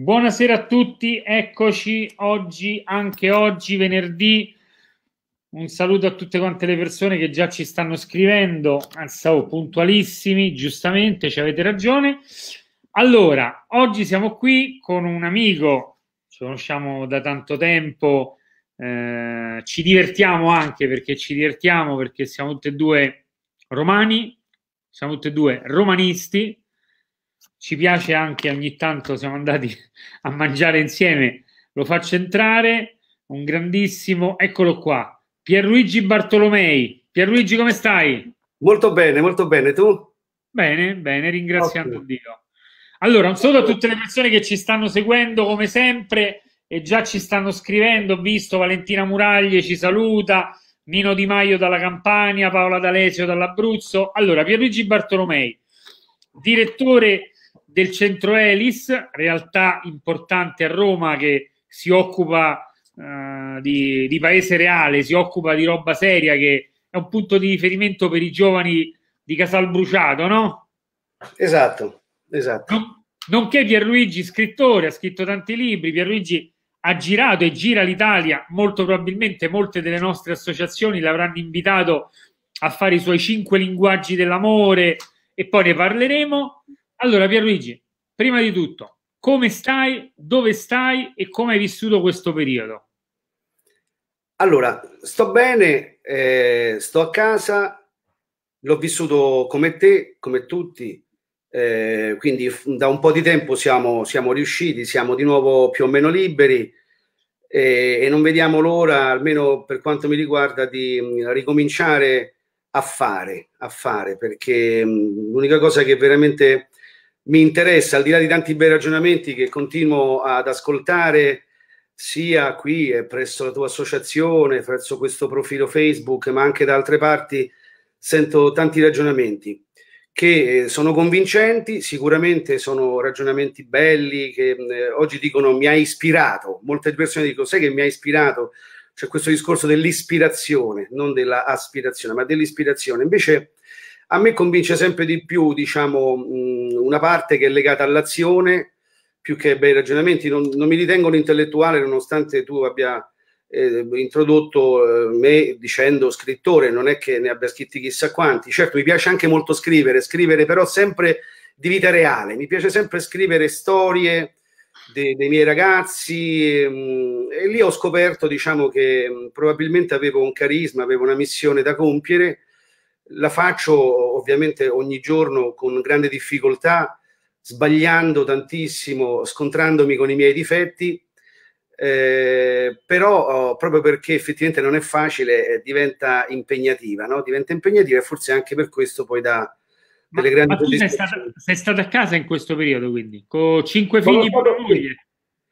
Buonasera a tutti, eccoci oggi, anche oggi, venerdì. Un saluto a tutte quante le persone che già ci stanno scrivendo, anzi, oh, puntualissimi, giustamente, ci avete ragione. Allora, oggi siamo qui con un amico, ci conosciamo da tanto tempo, eh, ci divertiamo anche perché ci divertiamo, perché siamo tutti e due romani, siamo tutti e due romanisti, ci piace anche ogni tanto siamo andati a mangiare insieme, lo faccio entrare, un grandissimo, eccolo qua, Pierluigi Bartolomei. Pierluigi, come stai? Molto bene, molto bene, tu? Bene, bene, ringraziando okay. Dio. Allora, un saluto a tutte le persone che ci stanno seguendo come sempre e già ci stanno scrivendo, ho visto Valentina Muraglie ci saluta, Nino Di Maio dalla Campania, Paola D'Alesio dall'Abruzzo. Allora, Pierluigi Bartolomei, direttore del centro Elis, realtà importante a Roma che si occupa eh, di, di, paese reale, si occupa di roba seria, che è un punto di riferimento per i giovani di Casalbruciato, no? Esatto, esatto. Non, nonché Pierluigi, scrittore, ha scritto tanti libri, Pierluigi ha girato e gira l'Italia, molto probabilmente molte delle nostre associazioni l'avranno invitato a fare i suoi cinque linguaggi dell'amore e poi ne parleremo. Allora, Pierluigi, prima di tutto, come stai, dove stai e come hai vissuto questo periodo? Allora, sto bene, eh, sto a casa, l'ho vissuto come te, come tutti, eh, quindi da un po' di tempo siamo, siamo, riusciti, siamo di nuovo più o meno liberi eh, e non vediamo l'ora, almeno per quanto mi riguarda, di mh, mm, ricominciare a fare, a fare, perché mh, mm, l'unica cosa che veramente mi interessa, al di là di tanti bei ragionamenti che continuo ad ascoltare, sia qui e presso la tua associazione, presso questo profilo Facebook, ma anche da altre parti, sento tanti ragionamenti che eh, sono convincenti, sicuramente sono ragionamenti belli che eh, oggi dicono mi ha ispirato, molte persone dicono sai che mi ha ispirato, c'è questo discorso dell'ispirazione, non della aspirazione, ma dell'ispirazione. Invece a me convince sempre di più, diciamo, mh, una parte che è legata all'azione più che ai bei ragionamenti. Non, non mi ritengo un intellettuale, nonostante tu abbia eh, introdotto eh, me dicendo scrittore, non è che ne abbia scritti chissà quanti. Certo, mi piace anche molto scrivere, scrivere però sempre di vita reale. Mi piace sempre scrivere storie de, dei miei ragazzi mh, ehm, e lì ho scoperto, diciamo, che mh, probabilmente avevo un carisma, avevo una missione da compiere la faccio ovviamente ogni giorno con grande difficoltà, sbagliando tantissimo, scontrandomi con i miei difetti, eh, però oh, proprio perché effettivamente non è facile eh, diventa impegnativa, no? diventa impegnativa e forse anche per questo poi da... delle ma, grandi ma tu sei stata, sei stato, a casa in questo periodo quindi, con cinque figli con, con,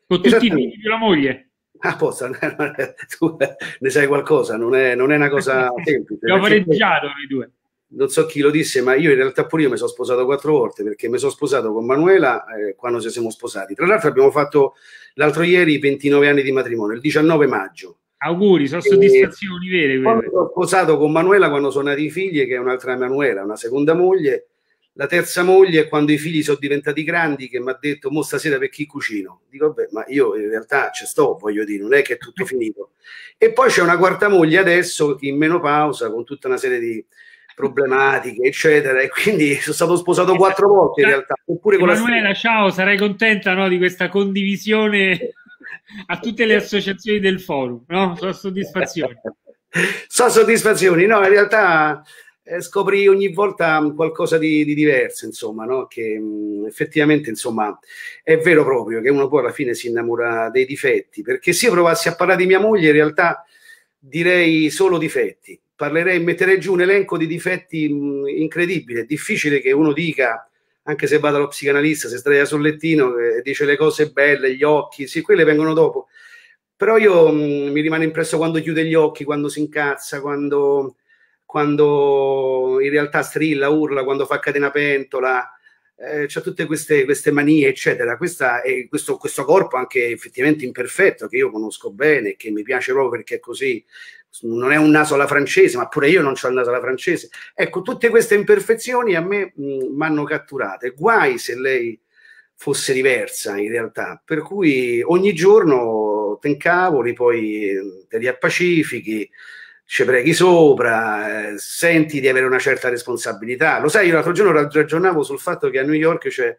con tutti i figli della moglie Ah, posso, tu ne sai qualcosa, non è, non è una cosa semplice. Abbiamo pareggiato noi due. Non so chi lo disse, ma io in realtà pure io mi sono sposato quattro volte perché mi sono sposato con Manuela eh, quando ci siamo sposati. Tra l'altro abbiamo fatto l'altro ieri 29 anni di matrimonio, il 19 maggio. Auguri, sono soddisfazioni vere. Mi sono sposato con Manuela quando sono nati i figli, che è un'altra Manuela, una seconda moglie la terza moglie è quando i figli sono diventati grandi che mi ha detto mo stasera per chi cucino dico beh ma io in realtà ci sto voglio dire non è che è tutto eh. finito e poi c'è una quarta moglie adesso in menopausa con tutta una serie di problematiche eccetera e quindi sono stato sposato eh, quattro volte in eh, realtà oppure con Emanuela la... ciao sarai contenta no, di questa condivisione a tutte le associazioni del forum no? sono soddisfazioni sono soddisfazioni no in realtà scopri ogni volta mm, qualcosa di, di diverso, insomma, no? che mh, mm, effettivamente, insomma, è vero proprio che uno poi alla fine si innamora dei difetti, perché se io provassi a parlare di mia moglie, in realtà direi solo difetti, parlerei, metterei giù un elenco di difetti mh, mm, incredibile, è difficile che uno dica, anche se vado allo psicanalista, se sdraia sul lettino e eh, dice le cose belle, gli occhi, sì, quelle vengono dopo, però io mh, mi rimane impresso quando chiude gli occhi, quando si incazza, quando quando in realtà strilla, urla, quando fa catena pentola, eh, c'ha tutte queste, queste manie, eccetera. Questa, eh, questo, questo, corpo anche effettivamente imperfetto, che io conosco bene, e che mi piace proprio perché è così, non è un naso alla francese, ma pure io non ho il naso alla francese. Ecco, tutte queste imperfezioni a me mi mm, hanno catturate. Guai se lei fosse diversa in realtà, per cui ogni giorno te incavoli, poi te li appacifichi, ci preghi sopra, eh, senti di avere una certa responsabilità. Lo sai, io l'altro giorno ragionavo sul fatto che a New York c'è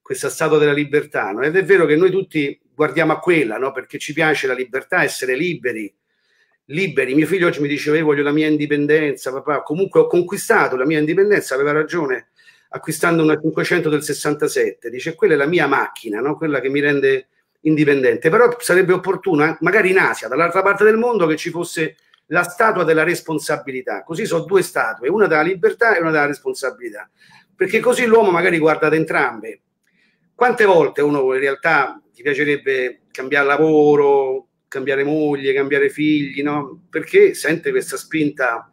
questa statua della libertà, no? ed è vero che noi tutti guardiamo a quella, no? perché ci piace la libertà, essere liberi, liberi. Mio figlio oggi mi diceva, io voglio la mia indipendenza, papà, comunque ho conquistato la mia indipendenza, aveva ragione, acquistando una 500 del 67, dice, quella è la mia macchina, no? quella che mi rende indipendente, però sarebbe opportuno, eh? magari in Asia, dall'altra parte del mondo, che ci fosse la statua della responsabilità. Così sono due statue, una della libertà e una della responsabilità, perché così l'uomo magari guarda ad entrambe. Quante volte uno in realtà ti piacerebbe cambiare lavoro, cambiare moglie, cambiare figli, no? Perché sente questa spinta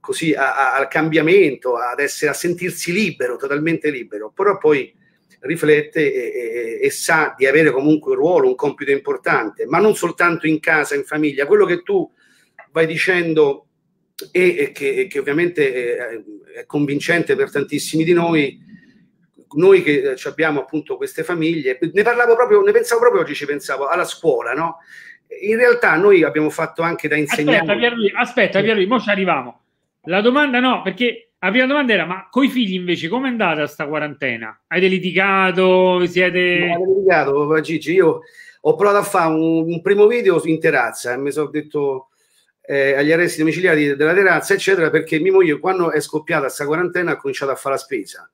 così a, a, al cambiamento, ad essere, a sentirsi libero, totalmente libero, però poi riflette e, e, e, sa di avere comunque un ruolo, un compito importante, ma non soltanto in casa, in famiglia, quello che tu vai dicendo e che, che ovviamente eh, è convincente per tantissimi di noi, noi che eh, abbiamo appunto queste famiglie, ne parlavo proprio, ne pensavo proprio oggi, ci pensavo, alla scuola, no? In realtà noi abbiamo fatto anche da insegnanti. Aspetta, Pierlui, aspetta, Pierlui, mo ci arriviamo. La domanda no, perché la prima domanda era, ma coi figli invece com'è andata sta quarantena? Avete litigato? Siete... No, litigato, Gigi, io ho provato a fare un, un primo video in terrazza e eh, mi sono detto eh, agli arresti domiciliari della terrazza, eccetera, perché mia moglie, quando è scoppiata questa quarantena, ha cominciato a fare la spesa.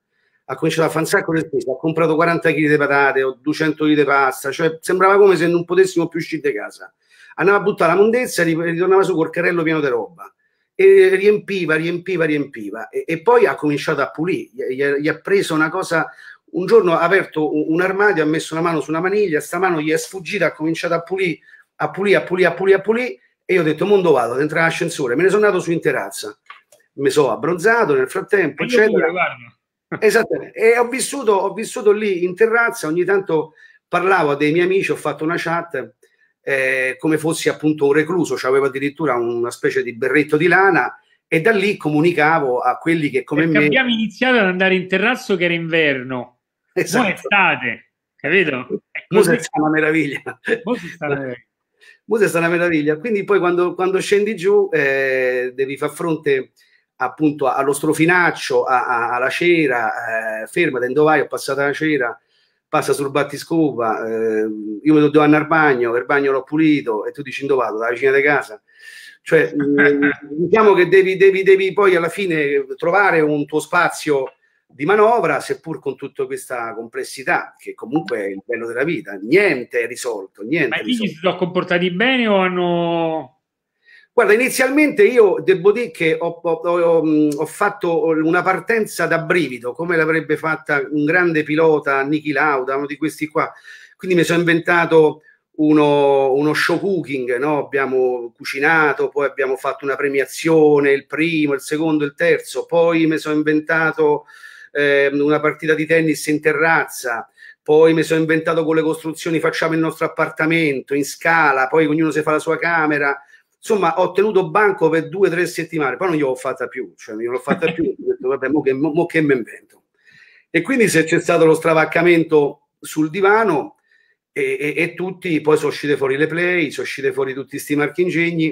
Ha cominciato a fare un sacco di spesa, ha comprato 40 kg di patate o 200 kg di pasta, cioè sembrava come se non potessimo più uscire di casa. Andava a buttare la mondezza e ritornava su col carrello pieno di roba. E riempiva, riempiva, riempiva. E, e poi ha cominciato a pulire. Gli, gli ha preso una cosa, un giorno ha aperto un, armadio, ha messo una mano su una maniglia, sta mano gli è sfuggita, ha cominciato a pulire, a pulire, a pulire, a pulire, a pulire e io ho detto, mondo vado, dentro l'ascensore, me ne sono andato su in terrazza, mi sono abbronzato nel frattempo, eccetera. Pure, Esattamente. E ho vissuto, ho vissuto lì in terrazza, ogni tanto parlavo a dei miei amici, ho fatto una chat eh, come fossi appunto un recluso, cioè avevo addirittura una specie di berretto di lana e da lì comunicavo a quelli che come Perché me... Abbiamo iniziato ad andare in terrazzo che era inverno, esatto. poi estate, capito? È così... una meraviglia. Poi si una meraviglia. Muse è stata una meraviglia. Quindi poi quando, quando scendi giù eh, devi far fronte appunto allo strofinaccio, a, a, alla cera, eh, fermata in dove ho passato la cera, passa sul battiscuba, eh, io mi devo andare al bagno, il bagno l'ho pulito e tu dici dove vado, dalla vicina di casa. Cioè, mh, diciamo che devi, devi, devi poi alla fine trovare un tuo spazio di manovra, seppur con tutta questa complessità, che comunque è il bello della vita, niente è risolto. Niente Ma lì si sono comportati bene o hanno... Guarda, inizialmente io devo dire che ho, ho, ho, mm, ho, fatto una partenza da brivido, come l'avrebbe fatta un grande pilota, Niki Lauda, uno di questi qua. Quindi mi sono inventato uno, uno show cooking, no? abbiamo cucinato, poi abbiamo fatto una premiazione, il primo, il secondo, il terzo, poi mi sono inventato eh, una partita di tennis in terrazza, poi mi sono inventato con le costruzioni facciamo il nostro appartamento in scala, poi ognuno si fa la sua camera. Insomma, ho tenuto banco per due o tre settimane, poi non gliel'ho fatta più, cioè non l'ho fatta più, ho detto vabbè, mo che, mo, che mi invento. E quindi se c'è stato lo stravaccamento sul divano e, e, e tutti, poi sono uscite fuori le play, sono uscite fuori tutti questi marchingegni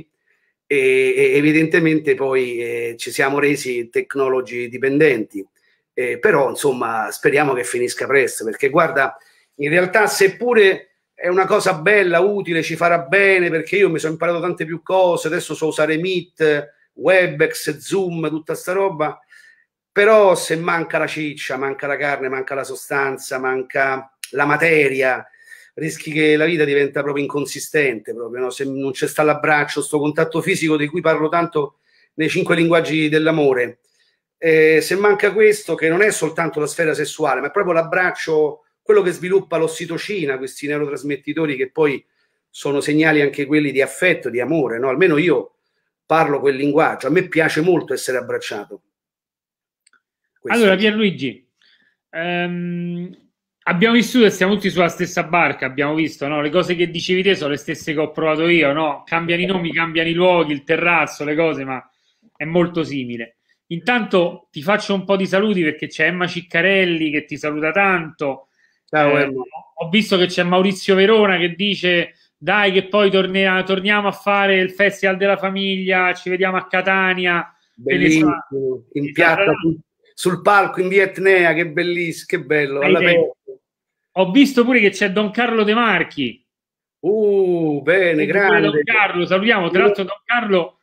e, e evidentemente poi eh, ci siamo resi tecnologi dipendenti eh, però insomma speriamo che finisca presto, perché guarda, in realtà seppure è una cosa bella, utile, ci farà bene, perché io mi sono imparato tante più cose, adesso so usare Meet, Webex, Zoom, tutta sta roba, però se manca la ciccia, manca la carne, manca la sostanza, manca la materia, rischi che la vita diventa proprio inconsistente, proprio, no? se non c'è sta l'abbraccio, sto contatto fisico di cui parlo tanto nei cinque linguaggi dell'amore, eh, se manca questo, che non è soltanto la sfera sessuale, ma è proprio l'abbraccio, quello che sviluppa l'ossitocina, questi neurotrasmettitori che poi sono segnali anche quelli di affetto, di amore, no? almeno io parlo quel linguaggio, a me piace molto essere abbracciato. Questo. Allora Pierluigi, ehm, abbiamo vissuto e siamo tutti sulla stessa barca, abbiamo visto, no? le cose che dicevi te sono le stesse che ho provato io, no? cambiano i nomi, cambiano i luoghi, il terrazzo, le cose, ma è molto simile. Intanto ti faccio un po' di saluti perché c'è Emma Ciccarelli che ti saluta tanto. Ciao, eh, ho visto che c'è Maurizio Verona che dice dai che poi tornerà, torniamo a fare il Festival della Famiglia, ci vediamo a Catania. Bellissimo, in ti piazza, sul palco in Vietnea, che bellissimo, che bello. Ho visto pure che c'è Don Carlo De Marchi. Uh, bene, grazie. Don Carlo, salutiamo. Tra l'altro Don Carlo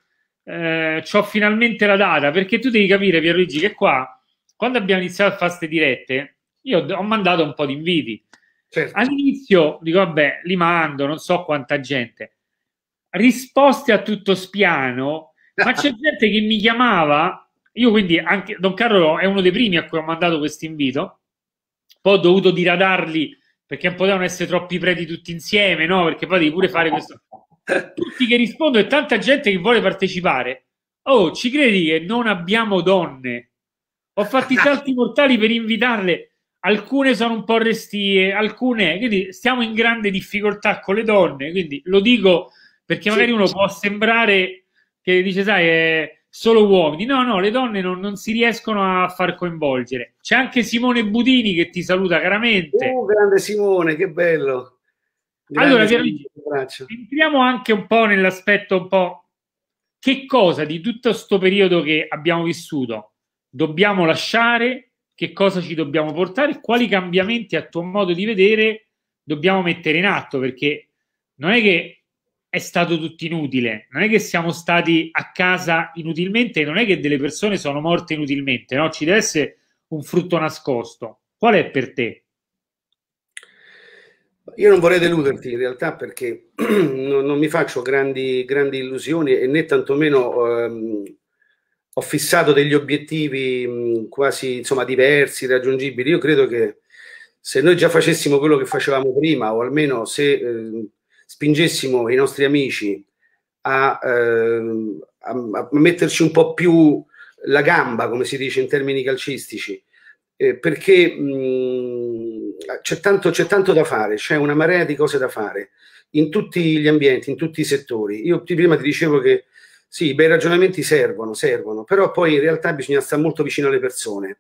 eh, ho finalmente la data, perché tu devi capire, Pierluigi, che qua, quando abbiamo iniziato a fare queste dirette, io ho mandato un po' di inviti. Certo. All'inizio dico, vabbè, li mando, non so quanta gente. Risposte a tutto spiano, ma c'è gente che mi chiamava, io quindi, anche Don Carlo è uno dei primi a cui ho mandato questo invito, poi ho dovuto diradarli perché non potevano essere troppi preti tutti insieme, no? Perché poi devi pure fare questo tutti che rispondono e tanta gente che vuole partecipare. Oh, ci credi che non abbiamo donne? Ho fatto i salti mortali per invitarle. Alcune sono un po' restie, alcune, quindi stiamo in grande difficoltà con le donne. Quindi lo dico perché magari uno può sembrare che dice, sai, è solo uomini. No, no, le donne non, non, si riescono a far coinvolgere. C'è anche Simone Budini che ti saluta caramente. Oh, grande Simone, che bello. Allora, Pierluigi, entriamo anche un po' nell'aspetto un po' che cosa di tutto questo periodo che abbiamo vissuto dobbiamo lasciare, che cosa ci dobbiamo portare, quali cambiamenti a tuo modo di vedere dobbiamo mettere in atto, perché non è che è stato tutto inutile, non è che siamo stati a casa inutilmente, non è che delle persone sono morte inutilmente, no? ci deve essere un frutto nascosto. Qual è per te? Io non vorrei deluderti in realtà perché non, non mi faccio grandi, grandi, illusioni e né tantomeno ehm, ho fissato degli obiettivi quasi insomma, diversi, raggiungibili. Io credo che se noi già facessimo quello che facevamo prima o almeno se eh, spingessimo i nostri amici a, eh, a, a, metterci un po' più la gamba, come si dice in termini calcistici, eh, perché... Mh, c'è tanto, c'è tanto da fare, c'è una marea di cose da fare in tutti gli ambienti, in tutti i settori. Io prima ti dicevo che sì, i bei ragionamenti servono, servono, però poi in realtà bisogna stare molto vicino alle persone.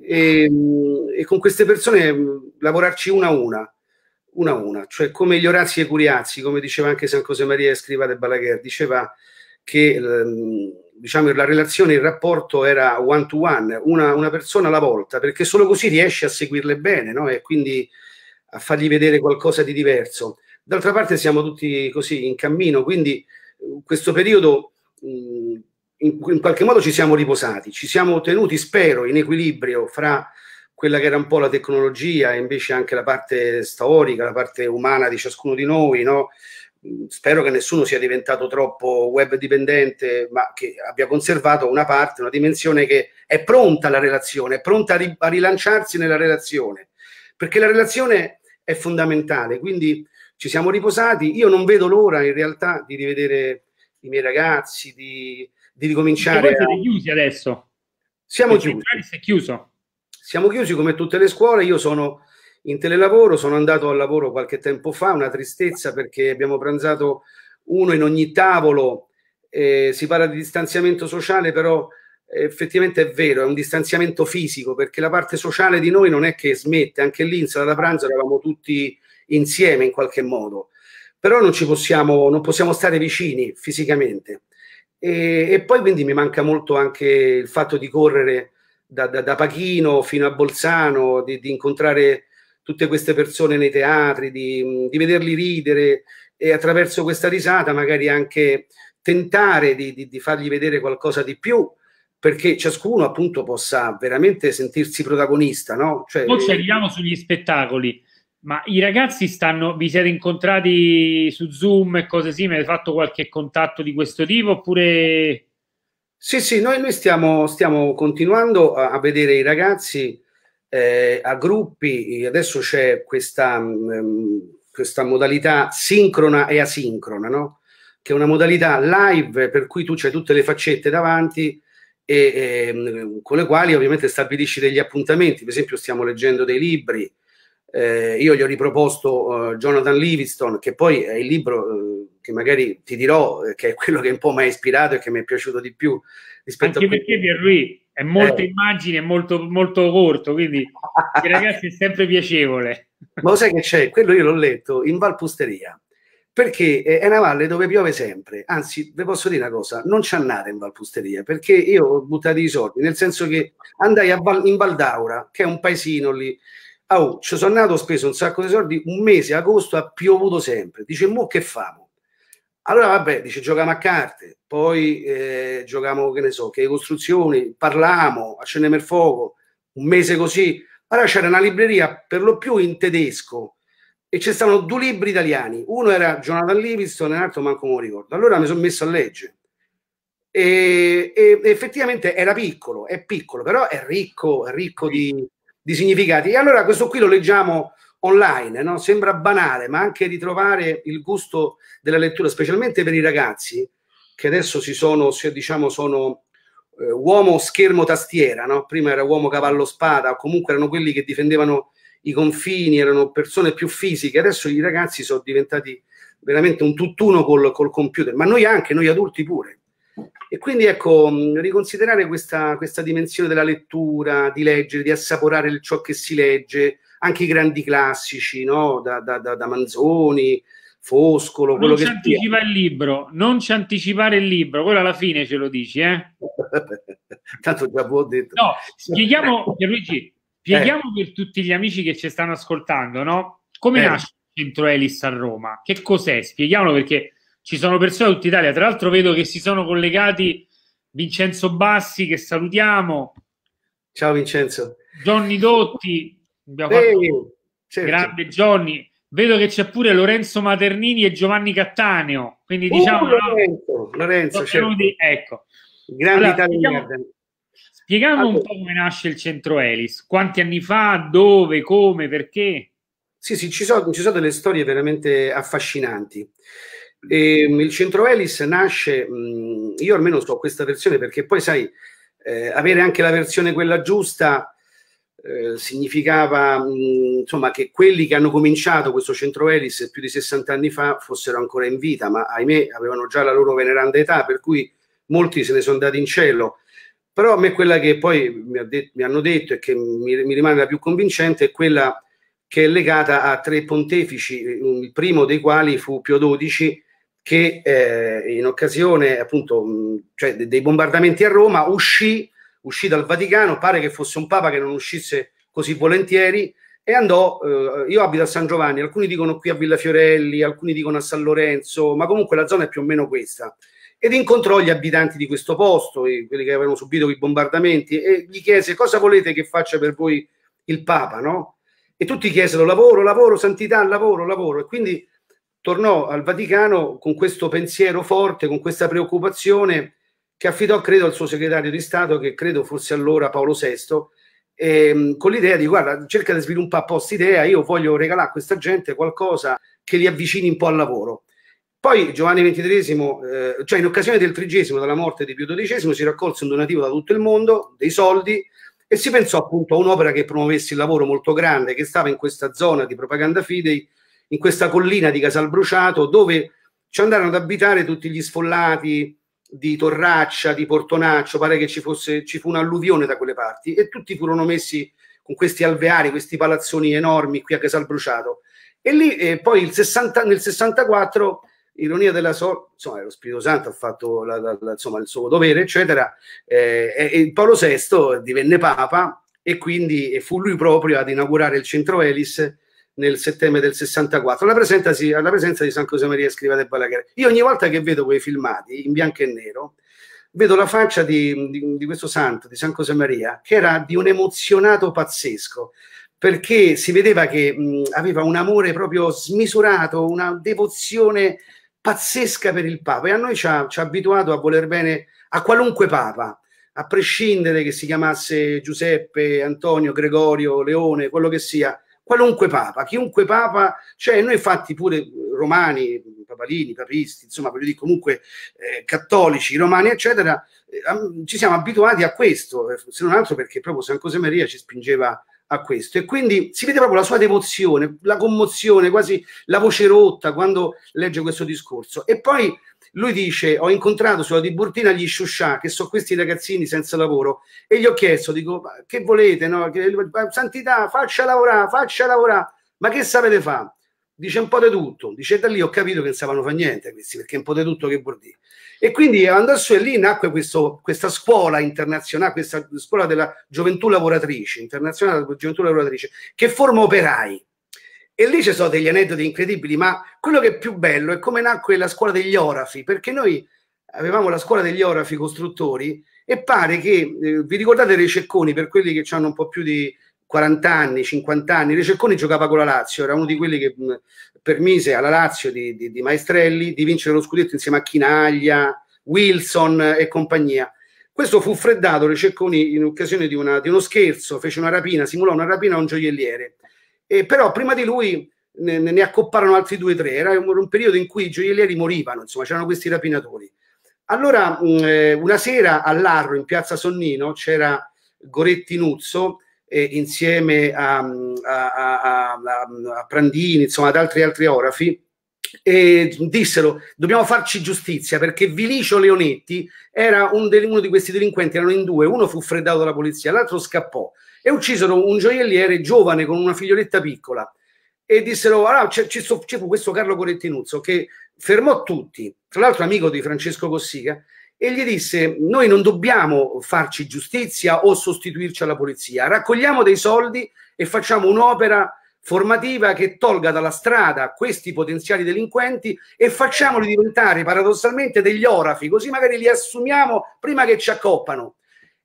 E, ehm, e con queste persone mm, lavorarci una a una, una a una, cioè come gli Orazi e Curiazzi, come diceva anche San José Maria Scrivate Balaguer, diceva che ehm, diciamo, la relazione, il rapporto era one to one, una, una persona alla volta, perché solo così riesce a seguirle bene no? e quindi a fargli vedere qualcosa di diverso. D'altra parte siamo tutti così in cammino, quindi eh, questo periodo mm, in, in qualche modo ci siamo riposati, ci siamo tenuti, spero, in equilibrio fra quella che era un po' la tecnologia e invece anche la parte storica, la parte umana di ciascuno di noi, no? spero che nessuno sia diventato troppo web dipendente, ma che abbia conservato una parte, una dimensione che è pronta alla relazione, è pronta a, ri- a rilanciarsi nella relazione, perché la relazione è fondamentale, quindi ci siamo riposati, io non vedo l'ora in realtà di rivedere i miei ragazzi, di, di ricominciare. Voi siete a... chiusi adesso? Siamo chiusi. Si è chiuso. Siamo chiusi come tutte le scuole, io sono in telelavoro, sono andato al lavoro qualche tempo fa, una tristezza perché abbiamo pranzato uno in ogni tavolo, eh, si parla di distanziamento sociale, però effettivamente è vero, è un distanziamento fisico perché la parte sociale di noi non è che smette, anche lì in sala da pranzo eravamo tutti insieme in qualche modo, però non ci possiamo, non possiamo stare vicini fisicamente. E, e, poi quindi mi manca molto anche il fatto di correre da, da, da Pachino fino a Bolzano, di, di incontrare tutte queste persone nei teatri, di, di vederli ridere e attraverso questa risata magari anche tentare di, di, di fargli vedere qualcosa di più perché ciascuno appunto possa veramente sentirsi protagonista, no? Cioè, Poi ci arriviamo sugli spettacoli, ma i ragazzi stanno, vi siete incontrati su Zoom e cose simili? Avete fatto qualche contatto di questo tipo oppure... Sì, sì, noi, noi stiamo, stiamo continuando a, a, vedere i ragazzi eh, a gruppi, adesso c'è questa, mh, mm, ehm, questa modalità sincrona e asincrona, no? che è una modalità live per cui tu c'hai tutte le faccette davanti e, e, ehm, con le quali ovviamente stabilisci degli appuntamenti, per esempio stiamo leggendo dei libri, eh, io gli ho riproposto uh, Jonathan Livingstone, che poi è il libro uh, che magari ti dirò, eh, che è quello che un po' mi ha ispirato e che mi è piaciuto di più rispetto Anche a... Perché per è molte eh. immagini, molto, molto corto, quindi ai ragazzi è sempre piacevole. Ma lo sai che c'è? Quello io l'ho letto in Valpusteria, perché è una valle dove piove sempre. Anzi, vi posso dire una cosa, non c'è andate in Valpusteria, perché io ho buttato i soldi, nel senso che andai Val, in Valdaura, che è un paesino lì, Oh, ci sono andato, ho speso un sacco di soldi, un mese, agosto, ha piovuto sempre. Dice, mo che famo? Allora, vabbè, dice, giochiamo a carte, poi eh, giochiamo, che ne so, che costruzioni, parlavamo, accendiamo il fuoco, un mese così. Allora c'era una libreria per lo più in tedesco e ci stavano due libri italiani. Uno era Jonathan Livingston e l'altro manco me lo ricordo. Allora mi sono messo a leggere. E, e, effettivamente era piccolo, è piccolo, però è ricco, è ricco di, di significati. E allora questo qui lo leggiamo online, no? sembra banale, ma anche ritrovare il gusto della lettura, specialmente per i ragazzi che adesso si sono, diciamo, sono eh, uomo schermo tastiera, no? prima era uomo cavallo spada, o comunque erano quelli che difendevano i confini, erano persone più fisiche, adesso i ragazzi sono diventati veramente un tutt'uno col, col computer, ma noi anche, noi adulti pure. E quindi ecco, mm, riconsiderare questa, questa dimensione della lettura, di leggere, di assaporare ciò che si legge, anche i grandi classici, no? da, da, da, da Manzoni, Foscolo, non quello non che ci anticipa il libro, non ci anticipare il libro, quello alla fine ce lo dici, eh? Tanto già ho detto. No, spieghiamo, Luigi, spieghiamo eh. per tutti gli amici che ci stanno ascoltando, no? Come eh. nasce il centro Elis a Roma? Che cos'è? Spieghiamolo perché ci sono persone da tutta Italia, tra l'altro vedo che si sono collegati Vincenzo Bassi che salutiamo. Ciao Vincenzo. Gianni Dotti, Abbiamo Ehi, fatto... certo. Grande Johnny. Vedo che c'è pure Lorenzo Maternini e Giovanni Cattaneo. Quindi uh, diciamo... Uh, Lorenzo, Lorenzo certo. Ecco. Grande allora, italiano. Spieghiamo allora. un po' come nasce il centro Elis, quanti anni fa, dove, come, perché. Sì, sì, ci sono, ci sono delle storie veramente affascinanti. E, ehm, il centro Elis nasce, mm, io almeno so questa versione perché poi sai, eh, avere anche la versione quella giusta eh, significava mh, insomma, che quelli che hanno cominciato questo centro Elis più di 60 anni fa fossero ancora in vita, ma ahimè avevano già la loro veneranda età, per cui molti se ne sono andati in cielo. Però a me quella che poi mi, ha det- mi hanno detto e che mi, mi rimane la più convincente è quella che è legata a tre pontefici, il primo dei quali fu Pio XII, che eh, in occasione appunto cioè, dei bombardamenti a Roma uscì uscì dal Vaticano, pare che fosse un papa che non uscisse così volentieri e andò, eh, io abito a San Giovanni, alcuni dicono qui a Villa Fiorelli, alcuni dicono a San Lorenzo, ma comunque la zona è più o meno questa. Ed incontrò gli abitanti di questo posto, quelli che avevano subito i bombardamenti, e gli chiese cosa volete che faccia per voi il Papa, no? E tutti chiesero lavoro, lavoro, santità, lavoro, lavoro. E quindi tornò al Vaticano con questo pensiero forte, con questa preoccupazione che affidò, credo, al suo segretario di Stato, che credo fosse allora Paolo VI, ehm, con l'idea di, guarda, cerca di sviluppare un po' quest'idea, io voglio regalare a questa gente qualcosa che li avvicini un po' al lavoro. Poi Giovanni XXIII, eh, cioè in occasione del trigesimo dalla morte di Pio XII, si raccolse un donativo da tutto il mondo, dei soldi, e si pensò appunto a un'opera che promuovesse il lavoro molto grande che stava in questa zona di propaganda fidei, in questa collina di Casalbruciato, dove ci andarono ad abitare tutti gli sfollati, di Torraccia, di Portonaccio, pare che ci, fosse, ci fu un'alluvione da quelle parti e tutti furono messi con questi alveari, questi palazzoni enormi qui a Casalbruciato. E lì eh, poi 60, nel 64, ironia della sorte, insomma lo Spirito Santo ha fatto la, la, la, insomma, il suo dovere, eccetera, eh, e, e Paolo VI divenne Papa e quindi e fu lui proprio ad inaugurare il centro Elis nel settembre del 64, alla presenza, sì, presenza di San José Maria Scrivate e Balaguer. Io ogni volta che vedo quei filmati in bianco e nero, vedo la faccia di, di, di questo santo, di San José Maria, che era di un emozionato pazzesco, perché si vedeva che mh, aveva un amore proprio smisurato, una devozione pazzesca per il Papa e a noi ci ha, ci ha abituato a voler bene a qualunque Papa, a prescindere che si chiamasse Giuseppe, Antonio, Gregorio, Leone, quello che sia qualunque papa, chiunque papa, cioè noi fatti pure eh, romani, papalini, papisti, insomma, voglio dire comunque eh, cattolici, romani, eccetera, eh, ci siamo abituati a questo, eh, se non altro perché proprio San Così Maria ci spingeva a questo e quindi si vede proprio la sua devozione, la commozione, quasi la voce rotta quando legge questo discorso e poi lui dice ho incontrato sulla Tiburtina gli Sciuscià che sono questi ragazzini senza lavoro e gli ho chiesto dico che volete no? che, santità faccia lavorare faccia lavorare ma che sapete fare dice un po' di tutto dice da lì ho capito che non sapevano fare niente questi perché un po' di tutto che vuol dire e quindi andò su e lì nacque questo, questa scuola internazionale questa scuola della gioventù lavoratrice internazionale della gioventù lavoratrice che forma operai e lì ci sono degli aneddoti incredibili, ma quello che è più bello è come nacque la scuola degli orafi, perché noi avevamo la scuola degli orafi costruttori e pare che, eh, vi ricordate Rececconi, per quelli che hanno un po' più di 40 anni, 50 anni, Rececconi giocava con la Lazio, era uno di quelli che mh, permise alla Lazio di, di, di, Maestrelli di vincere lo scudetto insieme a Chinaglia, Wilson e compagnia. Questo fu freddato Rececconi in occasione di, una, di uno scherzo, fece una rapina, simulò una rapina a un gioielliere e però prima di lui ne, ne accopparono altri due o tre, era un, un, periodo in cui i gioiellieri morivano, insomma c'erano questi rapinatori. Allora mh, mm, eh, una sera a Larro in piazza Sonnino c'era Goretti Nuzzo eh, insieme a, mm, a, a, mm, a, Prandini, insomma ad altri altri orafi e dissero dobbiamo farci giustizia perché Vilicio Leonetti era un uno di questi delinquenti, erano in due, uno fu freddato dalla polizia, l'altro scappò e uccisero un gioielliere giovane con una figlioletta piccola e dissero, ah, c'è, c'è, c'è questo Carlo Corettinuzzo che fermò tutti, tra l'altro amico di Francesco Cossiga, e gli disse, noi non dobbiamo farci giustizia o sostituirci alla polizia, raccogliamo dei soldi e facciamo un'opera formativa che tolga dalla strada questi potenziali delinquenti e facciamoli diventare paradossalmente degli orafi, così magari li assumiamo prima che ci accoppano.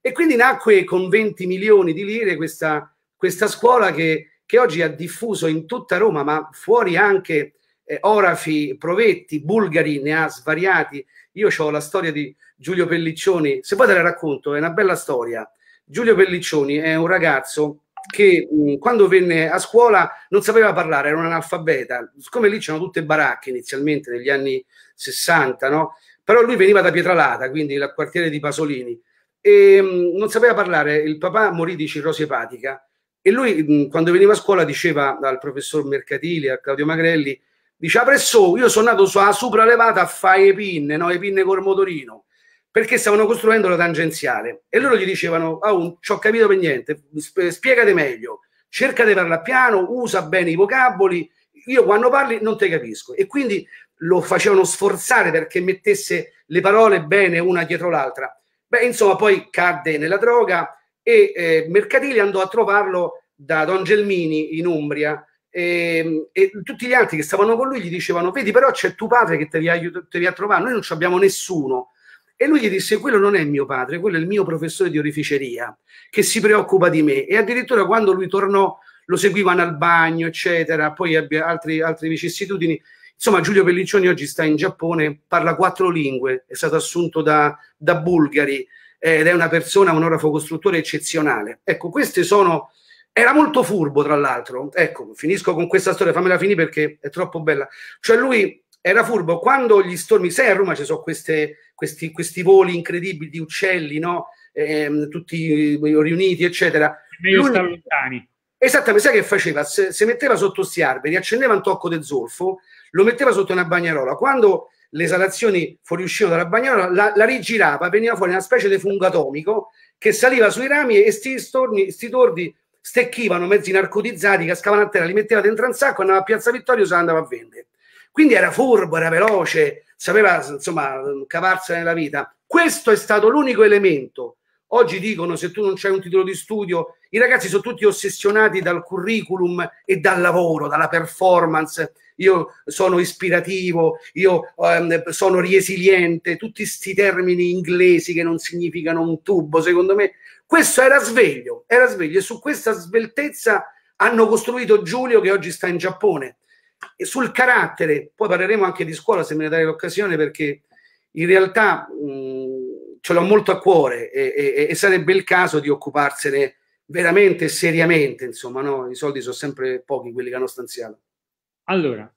E quindi nacque con 20 milioni di lire questa, questa scuola che, che, oggi ha diffuso in tutta Roma, ma fuori anche eh, Orafi, Provetti, Bulgari, ne ha svariati. Io ho la storia di Giulio Pelliccioni, se poi te la racconto, è una bella storia. Giulio Pelliccioni è un ragazzo che mh, mm, quando venne a scuola non sapeva parlare, era un analfabeta. Siccome lì c'erano tutte baracche inizialmente negli anni 60, no? però lui veniva da Pietralata, quindi dal quartiere di Pasolini e ehm, mh, non sapeva parlare, il papà morì di cirrosi epatica e lui mh, quando veniva a scuola diceva al professor Mercatili, a Claudio Magrelli, dice, presso, io sono nato sulla supralevata a fare le pinne, no, le pinne col motorino, perché stavano costruendo la tangenziale e loro gli dicevano, oh, ah, ci ho capito per niente, spiegate meglio, cerca di parlare piano, usa bene i vocaboli, io quando parli non te capisco e quindi lo facevano sforzare perché mettesse le parole bene una dietro l'altra. Beh, insomma, poi cadde nella droga e eh, Mercatili andò a trovarlo da Don Gelmini in Umbria e, ehm, e, tutti gli altri che stavano con lui gli dicevano vedi però c'è tuo padre che te li, aiuto, te li ha trovati, noi non ci abbiamo nessuno. E lui gli disse quello non è mio padre, quello è il mio professore di orificeria che si preoccupa di me. E addirittura quando lui tornò lo seguivano al bagno, eccetera, poi abbia altri, altre vicissitudini. Insomma, Giulio Pelliccioni oggi sta in Giappone, parla quattro lingue, è stato assunto da, da bulgari ed è una persona, un orafo costruttore eccezionale. Ecco, queste sono... Era molto furbo, tra l'altro. Ecco, finisco con questa storia, fammela finire perché è troppo bella. Cioè lui era furbo quando gli stormi... Sai, a Roma ci sono queste, questi, questi voli incredibili di uccelli, no? Eh, tutti riuniti, eccetera. Meglio lui... lontani Esattamente, sai che faceva? Se, se metteva sotto sti alberi, accendeva un tocco del zolfo, lo metteva sotto una bagnarola. Quando le esalazioni fuoriuscivano dalla bagnarola, la, la, rigirava, veniva fuori una specie di fungo atomico che saliva sui rami e sti, storni, sti tordi stecchivano, mezzi narcotizzati, cascavano a terra, li metteva dentro un sacco, andava a Piazza Vittorio e se andava a vendere. Quindi era furbo, era veloce, sapeva insomma cavarsela nella vita. Questo è stato l'unico elemento Oggi dicono se tu non c'hai un titolo di studio, i ragazzi sono tutti ossessionati dal curriculum e dal lavoro, dalla performance. Io sono ispirativo, io ehm, sono resiliente, tutti questi termini inglesi che non significano un tubo, secondo me. Questo era sveglio, era sveglio e su questa sveltezza hanno costruito Giulio che oggi sta in Giappone. E sul carattere, poi parleremo anche di scuola se me ne dai l'occasione perché in realtà mh, ce l'ho molto a cuore e, e, e, sarebbe il caso di occuparsene veramente seriamente, insomma, no? i soldi sono sempre pochi quelli che hanno stanziato. Allora,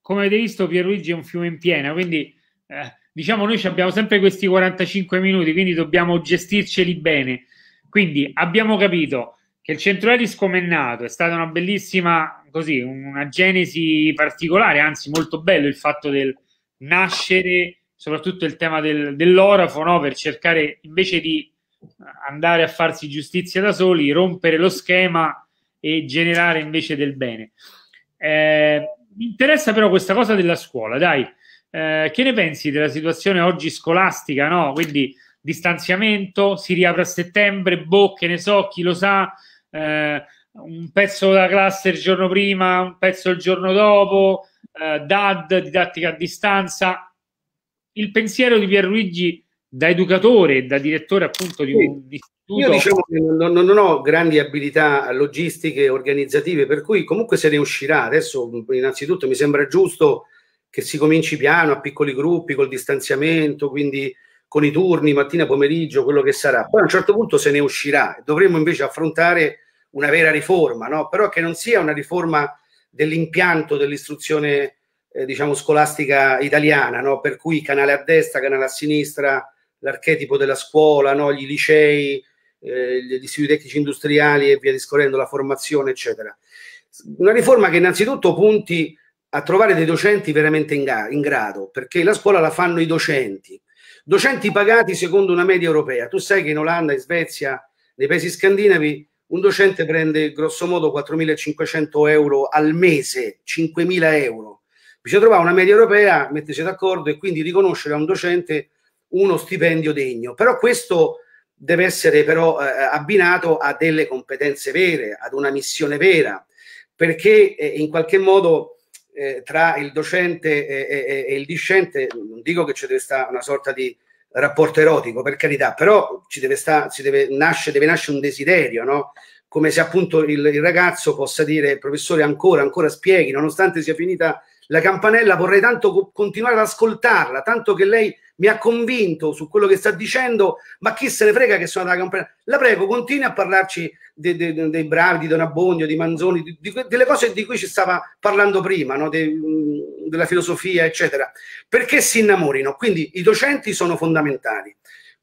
come avete visto Pierluigi è un fiume in piena, quindi eh, diciamo noi abbiamo sempre questi 45 minuti, quindi dobbiamo gestirceli bene. Quindi abbiamo capito che il centro Elis come è nato, è stata una bellissima, così, una genesi particolare, anzi molto bello il fatto del nascere soprattutto il tema del, dell'orafo, no? per cercare invece di eh, andare a farsi giustizia da soli, rompere lo schema e generare invece del bene. Eh, mi interessa però questa cosa della scuola, dai, eh, che ne pensi della situazione oggi scolastica, no? Quindi distanziamento, si riapre a settembre, boh, che ne so, chi lo sa, eh, un pezzo della classe il giorno prima, un pezzo il giorno dopo, eh, DAD, didattica a distanza, il pensiero di Pierluigi da educatore da direttore appunto di un istituto. Io diciamo che non, non, ho grandi abilità logistiche organizzative, per cui comunque se ne uscirà. Adesso innanzitutto mi sembra giusto che si cominci piano, a piccoli gruppi, col distanziamento, quindi con i turni, mattina, pomeriggio, quello che sarà. Poi a un certo punto se ne uscirà. Dovremmo invece affrontare una vera riforma, no? però che non sia una riforma dell'impianto dell'istruzione eh, diciamo scolastica italiana, no? per cui canale a destra, canale a sinistra, l'archetipo della scuola, no? gli licei, eh, gli istituti tecnici industriali e via discorrendo, la formazione, eccetera. Una riforma che innanzitutto punti a trovare dei docenti veramente in, in grado, perché la scuola la fanno i docenti, docenti pagati secondo una media europea. Tu sai che in Olanda, in Svezia, nei paesi scandinavi, un docente prende grossomodo 4.500 euro al mese, 5.000 euro. Bisogna trovare una media europea, metterci d'accordo e quindi riconoscere a un docente uno stipendio degno. Però questo deve essere però eh, eh, abbinato a delle competenze vere, ad una missione vera, perché eh, in qualche modo eh, tra il docente e, e, e, il discente, non dico che ci deve stare una sorta di rapporto erotico, per carità, però ci deve, sta, ci deve, nasce, deve nascere un desiderio, no? come se appunto il, il ragazzo possa dire professore ancora, ancora spieghi, nonostante sia finita la campanella vorrei tanto co- continuare ad ascoltarla, tanto che lei mi ha convinto su quello che sta dicendo, ma chi se ne frega che sono la campanella? La prego, continui a parlarci de- de- de- dei bravi, di Don Abbondio, di Manzoni, di- di- delle cose di cui ci stava parlando prima, no? della filosofia, eccetera, perché si innamorino. Quindi i docenti sono fondamentali.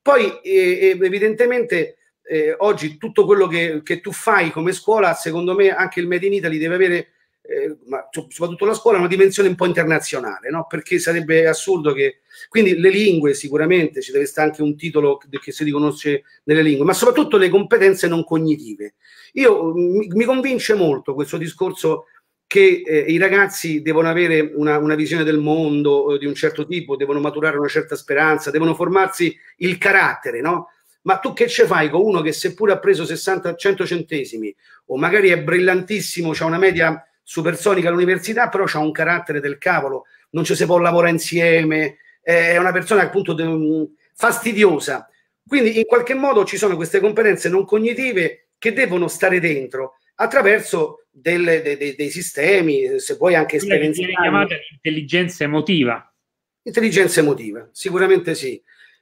Poi eh, evidentemente eh, oggi tutto quello che, che tu fai come scuola, secondo me anche il Made in Italy deve avere eh, ma soprattutto la scuola, una dimensione un po' internazionale, no? perché sarebbe assurdo che... Quindi le lingue sicuramente, ci deve stare anche un titolo che si riconosce nelle lingue, ma soprattutto le competenze non cognitive. Io, mm, mi, mi convince molto questo discorso che eh, i ragazzi devono avere una, una visione del mondo eh, di un certo tipo, devono maturare una certa speranza, devono formarsi il carattere, no? Ma tu che ce fai con uno che seppur ha preso 60-100 centesimi o magari è brillantissimo, ha una media Supersonica all'università, però ha un carattere del cavolo, non ci si può lavorare insieme, è una persona appunto de- mm, fastidiosa. Quindi in qualche modo ci sono queste competenze non cognitive che devono stare dentro attraverso delle, de, de, dei sistemi, se vuoi anche esperienziali. Viene chiamata intelligenza emotiva. Intelligenza emotiva, sicuramente sì.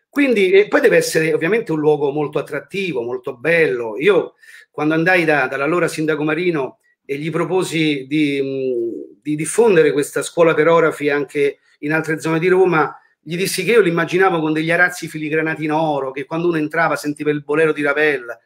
Quindi eh, poi deve essere ovviamente un luogo molto attrattivo, molto bello. Io quando andai da, dall'allora sindaco Marino e gli proposi di, mm, di, diffondere questa scuola per orafi anche in altre zone di Roma, gli dissi che io l'immaginavo con degli arazzi filigranati in oro, che quando uno entrava sentiva il bolero di Ravella,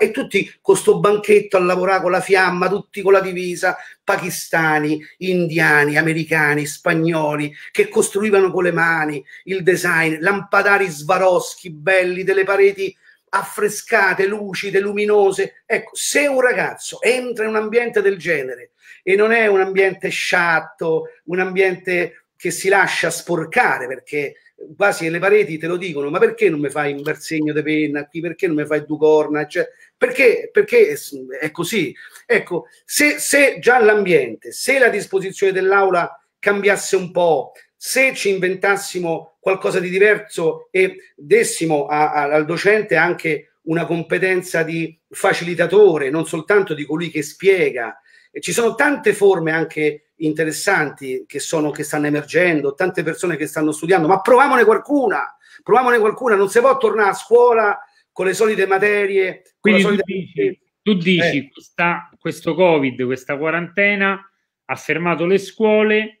e tutti con questo banchetto a lavorare con la fiamma, tutti con la divisa, pakistani, indiani, americani, spagnoli, che costruivano con le mani il design, lampadari svaroschi belli delle pareti affrescate, lucide, luminose. Ecco, se un ragazzo entra in un ambiente del genere e non è un ambiente sciatto, un ambiente che si lascia sporcare perché quasi le pareti te lo dicono, ma perché non mi fai un bel segno di penna qui, perché non mi fai due corna, cioè, perché, perché è così. Ecco, se, se già l'ambiente, se la disposizione dell'aula cambiasse un po', se ci inventassimo qualcosa di diverso e dessimo a, a, al docente anche una competenza di facilitatore, non soltanto di colui che spiega. E ci sono tante forme anche interessanti che, sono, che stanno emergendo, tante persone che stanno studiando, ma proviamone qualcuna, proviamone qualcuna, non si può tornare a scuola con le solite materie. Quindi solite... tu dici, tu dici eh. questa, questo Covid, questa quarantena ha fermato le scuole,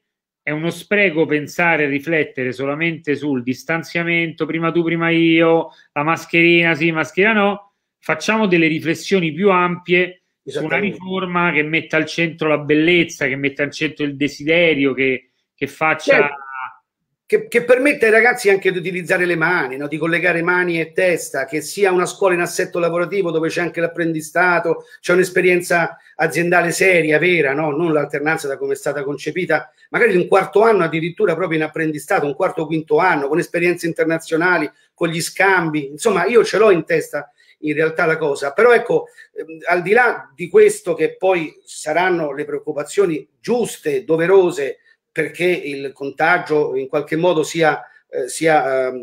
è uno spreco pensare e riflettere solamente sul distanziamento, prima tu, prima io, la mascherina sì, mascherina no. Facciamo delle riflessioni più ampie su una riforma che metta al centro la bellezza, che metta al centro il desiderio, che, che faccia certo che, che, permette ai ragazzi anche di utilizzare le mani, no? di collegare mani e testa, che sia una scuola in assetto lavorativo dove c'è anche l'apprendistato, c'è un'esperienza aziendale seria, vera, no? non l'alternanza da come è stata concepita, magari un quarto anno addirittura proprio in apprendistato, un quarto o quinto anno, con esperienze internazionali, con gli scambi, insomma io ce l'ho in testa in realtà la cosa, però ecco, ehm, al di là di questo che poi saranno le preoccupazioni giuste, doverose, perché il contagio in qualche modo sia, eh, sia ehm,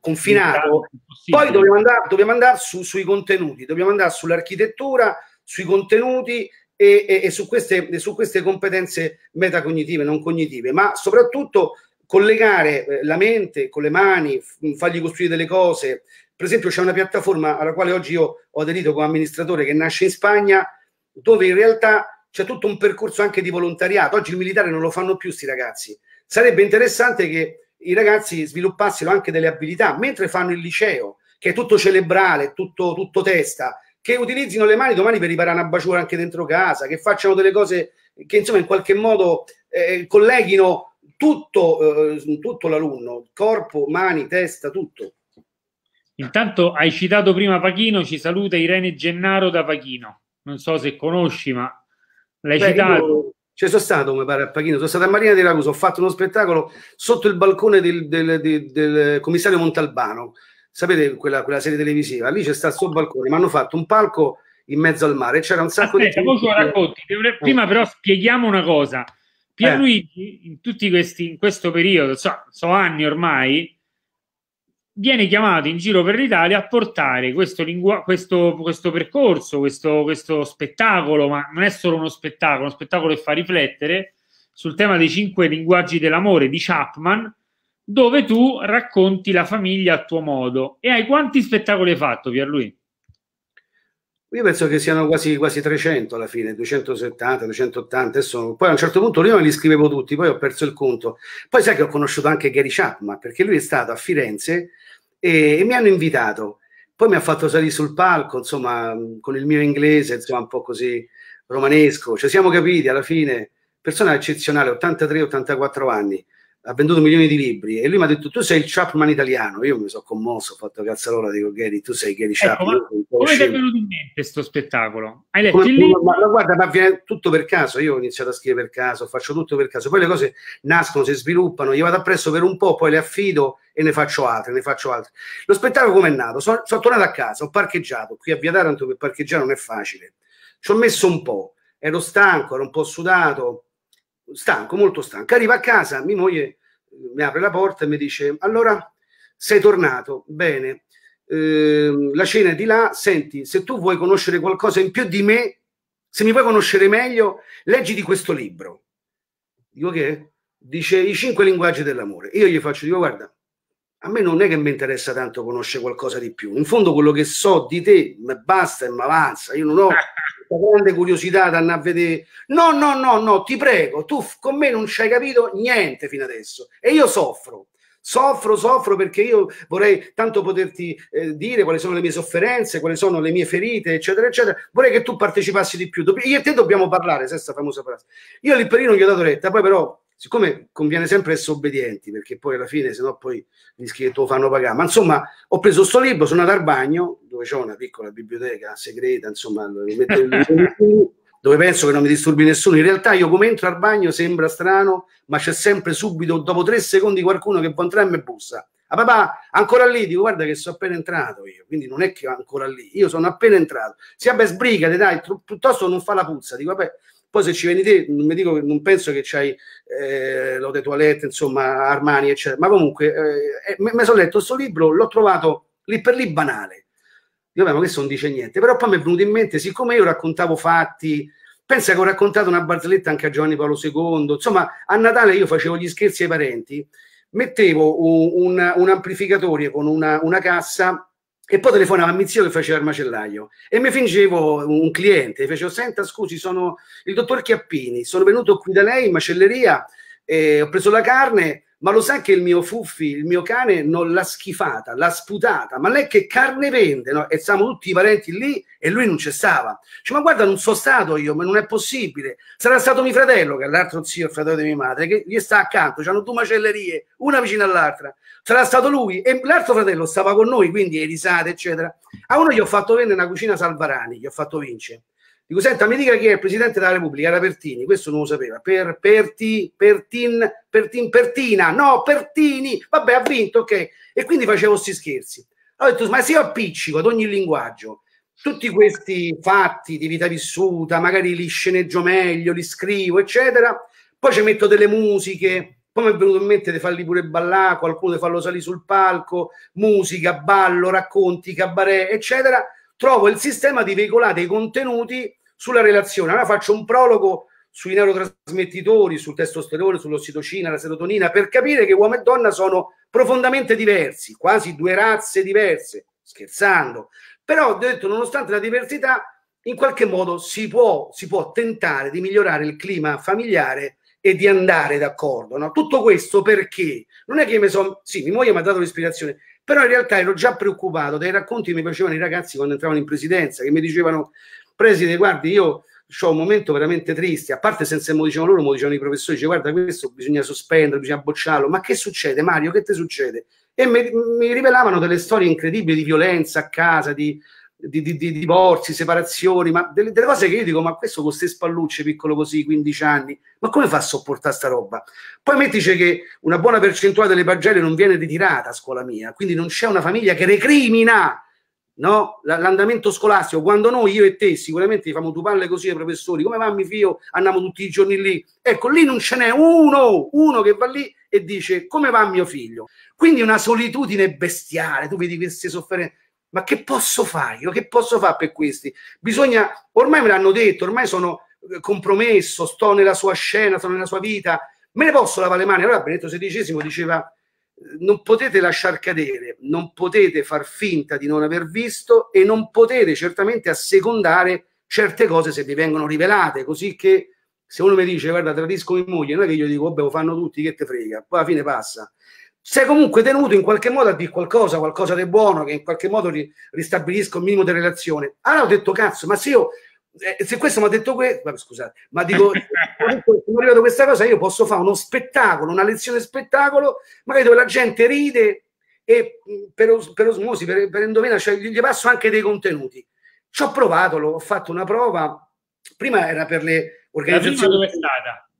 confinato. Poi dobbiamo andare, dobbiamo andare su, sui contenuti, dobbiamo andare sull'architettura, sui contenuti e, e, e, su queste, e, su, queste, competenze metacognitive, non cognitive, ma soprattutto collegare eh, la mente con le mani, fargli costruire delle cose. Per esempio c'è una piattaforma alla quale oggi io ho aderito come amministratore che nasce in Spagna, dove in realtà c'è tutto un percorso anche di volontariato. Oggi il militare non lo fanno più sti ragazzi. Sarebbe interessante che i ragazzi sviluppassero anche delle abilità mentre fanno il liceo, che è tutto cerebrale, tutto, tutto testa, che utilizzino le mani domani per riparare una baciura anche dentro casa, che facciano delle cose che insomma in qualche modo eh, colleghino tutto, eh, tutto l'alunno, corpo, mani, testa, tutto. Intanto hai citato prima Pachino, ci saluta Irene Gennaro da Pachino. Non so se conosci, ma L'hai Beh, citato. Io, cioè, sono stato mi pare a Pachino, sono stato a Marina di Ragusa, ho fatto uno spettacolo sotto il balcone del, del, del, del commissario Montalbano. Sapete quella, quella, serie televisiva? Lì c'è stato il suo balcone, ma hanno fatto un palco in mezzo al mare. C'era un sacco Aspetta, di. Poi lo racconti. Prima, però, spieghiamo una cosa. Eh. Pierluigi, eh. in tutti questi, in questo periodo, so, so anni ormai, viene chiamato in giro per l'Italia a portare questo, lingua- questo, questo percorso, questo, questo, spettacolo, ma non è solo uno spettacolo, uno spettacolo che fa riflettere sul tema dei cinque linguaggi dell'amore di Chapman, dove tu racconti la famiglia a tuo modo. E hai quanti spettacoli hai fatto, Pierlui? Io penso che siano quasi, quasi 300 alla fine, 270, 280 e Poi a un certo punto prima li scrivevo tutti, poi ho perso il conto. Poi sai che ho conosciuto anche Gary Chapman, perché lui è stato a Firenze e, e mi hanno invitato. Poi mi ha fatto salire sul palco, insomma, con il mio inglese, insomma, un po' così romanesco. Ci cioè, siamo capiti alla fine, persona eccezionale, 83-84 anni ha venduto milioni di libri e lui mi ha detto tu sei il Chapman italiano io mi sono commosso ho fatto cazzarola dico Gary tu sei Gary Chapman ecco, come ti è venuto in mente questo spettacolo? hai letto come, il libro? Ma, ma, guarda ma viene tutto per caso io ho iniziato a scrivere per caso faccio tutto per caso poi le cose nascono si sviluppano io vado appresso per un po' poi le affido e ne faccio altre ne faccio altre lo spettacolo com'è nato? sono, sono tornato a casa ho parcheggiato qui a Via Taranto per parcheggiare non è facile ci ho messo un po' ero stanco ero un po' sudato stanco, molto stanco. Arriva a casa, mia moglie eh, mi apre la porta e mi dice, allora sei tornato, bene, eh, la cena è di là, senti, se tu vuoi conoscere qualcosa in più di me, se mi vuoi conoscere meglio, leggi di questo libro. Dico che? Dice i cinque linguaggi dell'amore. Io gli faccio, dico guarda, a me non è che mi interessa tanto conoscere qualcosa di più. In fondo quello che so di te mi basta e mi avanza. Io non ho grande curiosità di andare a vedere. No, no, no, no, ti prego, tu con me non ci hai capito niente fino adesso e io soffro. Soffro, soffro perché io vorrei tanto poterti eh, dire quali sono le mie sofferenze, quali sono le mie ferite, eccetera, eccetera. Vorrei che tu partecipassi di più. Dobb- io e te dobbiamo parlare, se questa famosa frase. Io lì lì per non gli ho dato retta, poi però siccome conviene sempre essere obbedienti, perché poi alla fine, se no, poi rischi che te lo fanno pagare. Ma insomma, ho preso questo libro, sono andato al bagno, dove c'è una piccola biblioteca segreta, insomma, dove penso che non mi disturbi nessuno. In realtà, io come entro al bagno sembra strano, ma c'è sempre subito, dopo tre secondi, qualcuno che può entrare e mi bussa. a ah, papà, ancora lì? Dico, guarda che sono appena entrato io, quindi non è che ancora lì, io sono appena entrato. Sì, vabbè, sbrigate, dai, piuttosto non fa la puzza. Dico, vabbè, poi se ci vieni te, non, dico, non penso che c'hai eh, l'Ode Toilette, insomma, Armani, eccetera, ma comunque eh, eh mi sono letto questo libro, l'ho trovato lì per lì banale. Io ma questo non dice niente, però poi mi è venuto in mente, siccome io raccontavo fatti, pensa che ho raccontato una barzelletta anche a Giovanni Paolo II, insomma, a Natale io facevo gli scherzi ai parenti, mettevo un, un, un amplificatore con una, una cassa e poi telefonava a mio zio che faceva il macellaio e mi fingevo un cliente, facevo senta scusi sono il dottor Chiappini, sono venuto qui da lei in macelleria, e ho preso la carne, ma lo sa che il mio Fuffi, il mio cane, non l'ha schifata, l'ha sputata. Ma lei che carne vende? No? E siamo tutti i parenti lì e lui non c'è stava. Dice, cioè, ma guarda, non sono stato io, ma non è possibile. Sarà stato mio fratello, che è l'altro zio, il fratello di mia madre, che gli sta accanto. C'hanno due macellerie, una vicino all'altra. Sarà stato lui e l'altro fratello stava con noi, quindi è risate, eccetera. A uno gli ho fatto vendere una cucina Salvarani, gli ho fatto vincere Dico, senta, mi dica chi è il presidente della Repubblica, era Pertini, questo non lo sapeva. Per, Perti, Pertin, Pertin, Pertina, no, Pertini, vabbè, ha vinto, ok. E quindi facevo questi scherzi. Ho detto, ma se io appiccico ad ogni linguaggio tutti questi fatti di vita vissuta, magari li sceneggio meglio, li scrivo, eccetera, poi ci metto delle musiche, poi mi è venuto in mente di farli pure ballare, qualcuno di farlo salire sul palco, musica, ballo, racconti, cabaret, eccetera, trovo il sistema di veicolare dei contenuti sulla relazione. Allora faccio un prologo sui neurotrasmettitori, sul testosterone, sull'ossitocina, la serotonina, per capire che uomo e donna sono profondamente diversi, quasi due razze diverse, scherzando. Però ho detto, nonostante la diversità, in qualche modo si può, si può tentare di migliorare il clima familiare e di andare d'accordo. No? Tutto questo perché non è che mi sono... Sì, mia moglie mi ha dato l'ispirazione, però in realtà ero già preoccupato dai racconti che mi facevano i ragazzi quando entravano in presidenza, che mi dicevano preside, guardi, io ho un momento veramente triste, a parte senza me lo dicevano loro, me dicevano i professori, dice guarda questo bisogna sospendere, bisogna bocciarlo, ma che succede Mario, che ti succede? E mi, mi rivelavano delle storie incredibili di violenza a casa, di, di, di, di divorzi, separazioni, ma delle, delle, cose che io dico, ma questo con queste spallucce piccolo così, 15 anni, ma come fa a sopportare sta roba? Poi mettici che una buona percentuale delle pagelle non viene ritirata a scuola mia, quindi non c'è una famiglia che recrimina no? l'andamento scolastico, quando noi, io e te, sicuramente facciamo tu palle così ai professori, come va mio figlio, andiamo tutti i giorni lì. Ecco, lì non ce n'è uno, uno che va lì e dice come va mio figlio. Quindi una solitudine bestiale, tu vedi queste sofferenze. Ma che posso fare io? Che posso fare per questi? Bisogna, ormai me l'hanno detto, ormai sono eh, compromesso, sto nella sua scena, sono nella sua vita, me ne posso lavare le mani. Allora Benedetto XVI diceva non potete lasciar cadere, non potete far finta di non aver visto e non potete certamente assecondare certe cose se vi vengono rivelate, così che se uno mi dice guarda tradisco mia moglie, non è che io dico vabbè lo fanno tutti, che te frega, poi alla fine passa. Sei comunque tenuto in qualche modo a dire qualcosa, qualcosa di buono, che in qualche modo ri- ristabilisca un minimo di relazione. Allora ho detto cazzo, ma se io eh, se questo mi ha detto questo, scusate, ma dico, sono arrivato questa cosa, io posso fare uno spettacolo, una lezione spettacolo, magari dove la gente ride e mm, per, os, per osmosi, per, per indovina, cioè, gli, gli passo anche dei contenuti. Ci ho provato, l'ho, ho fatto una prova, prima era per le organizzazioni. La prima dove è stata?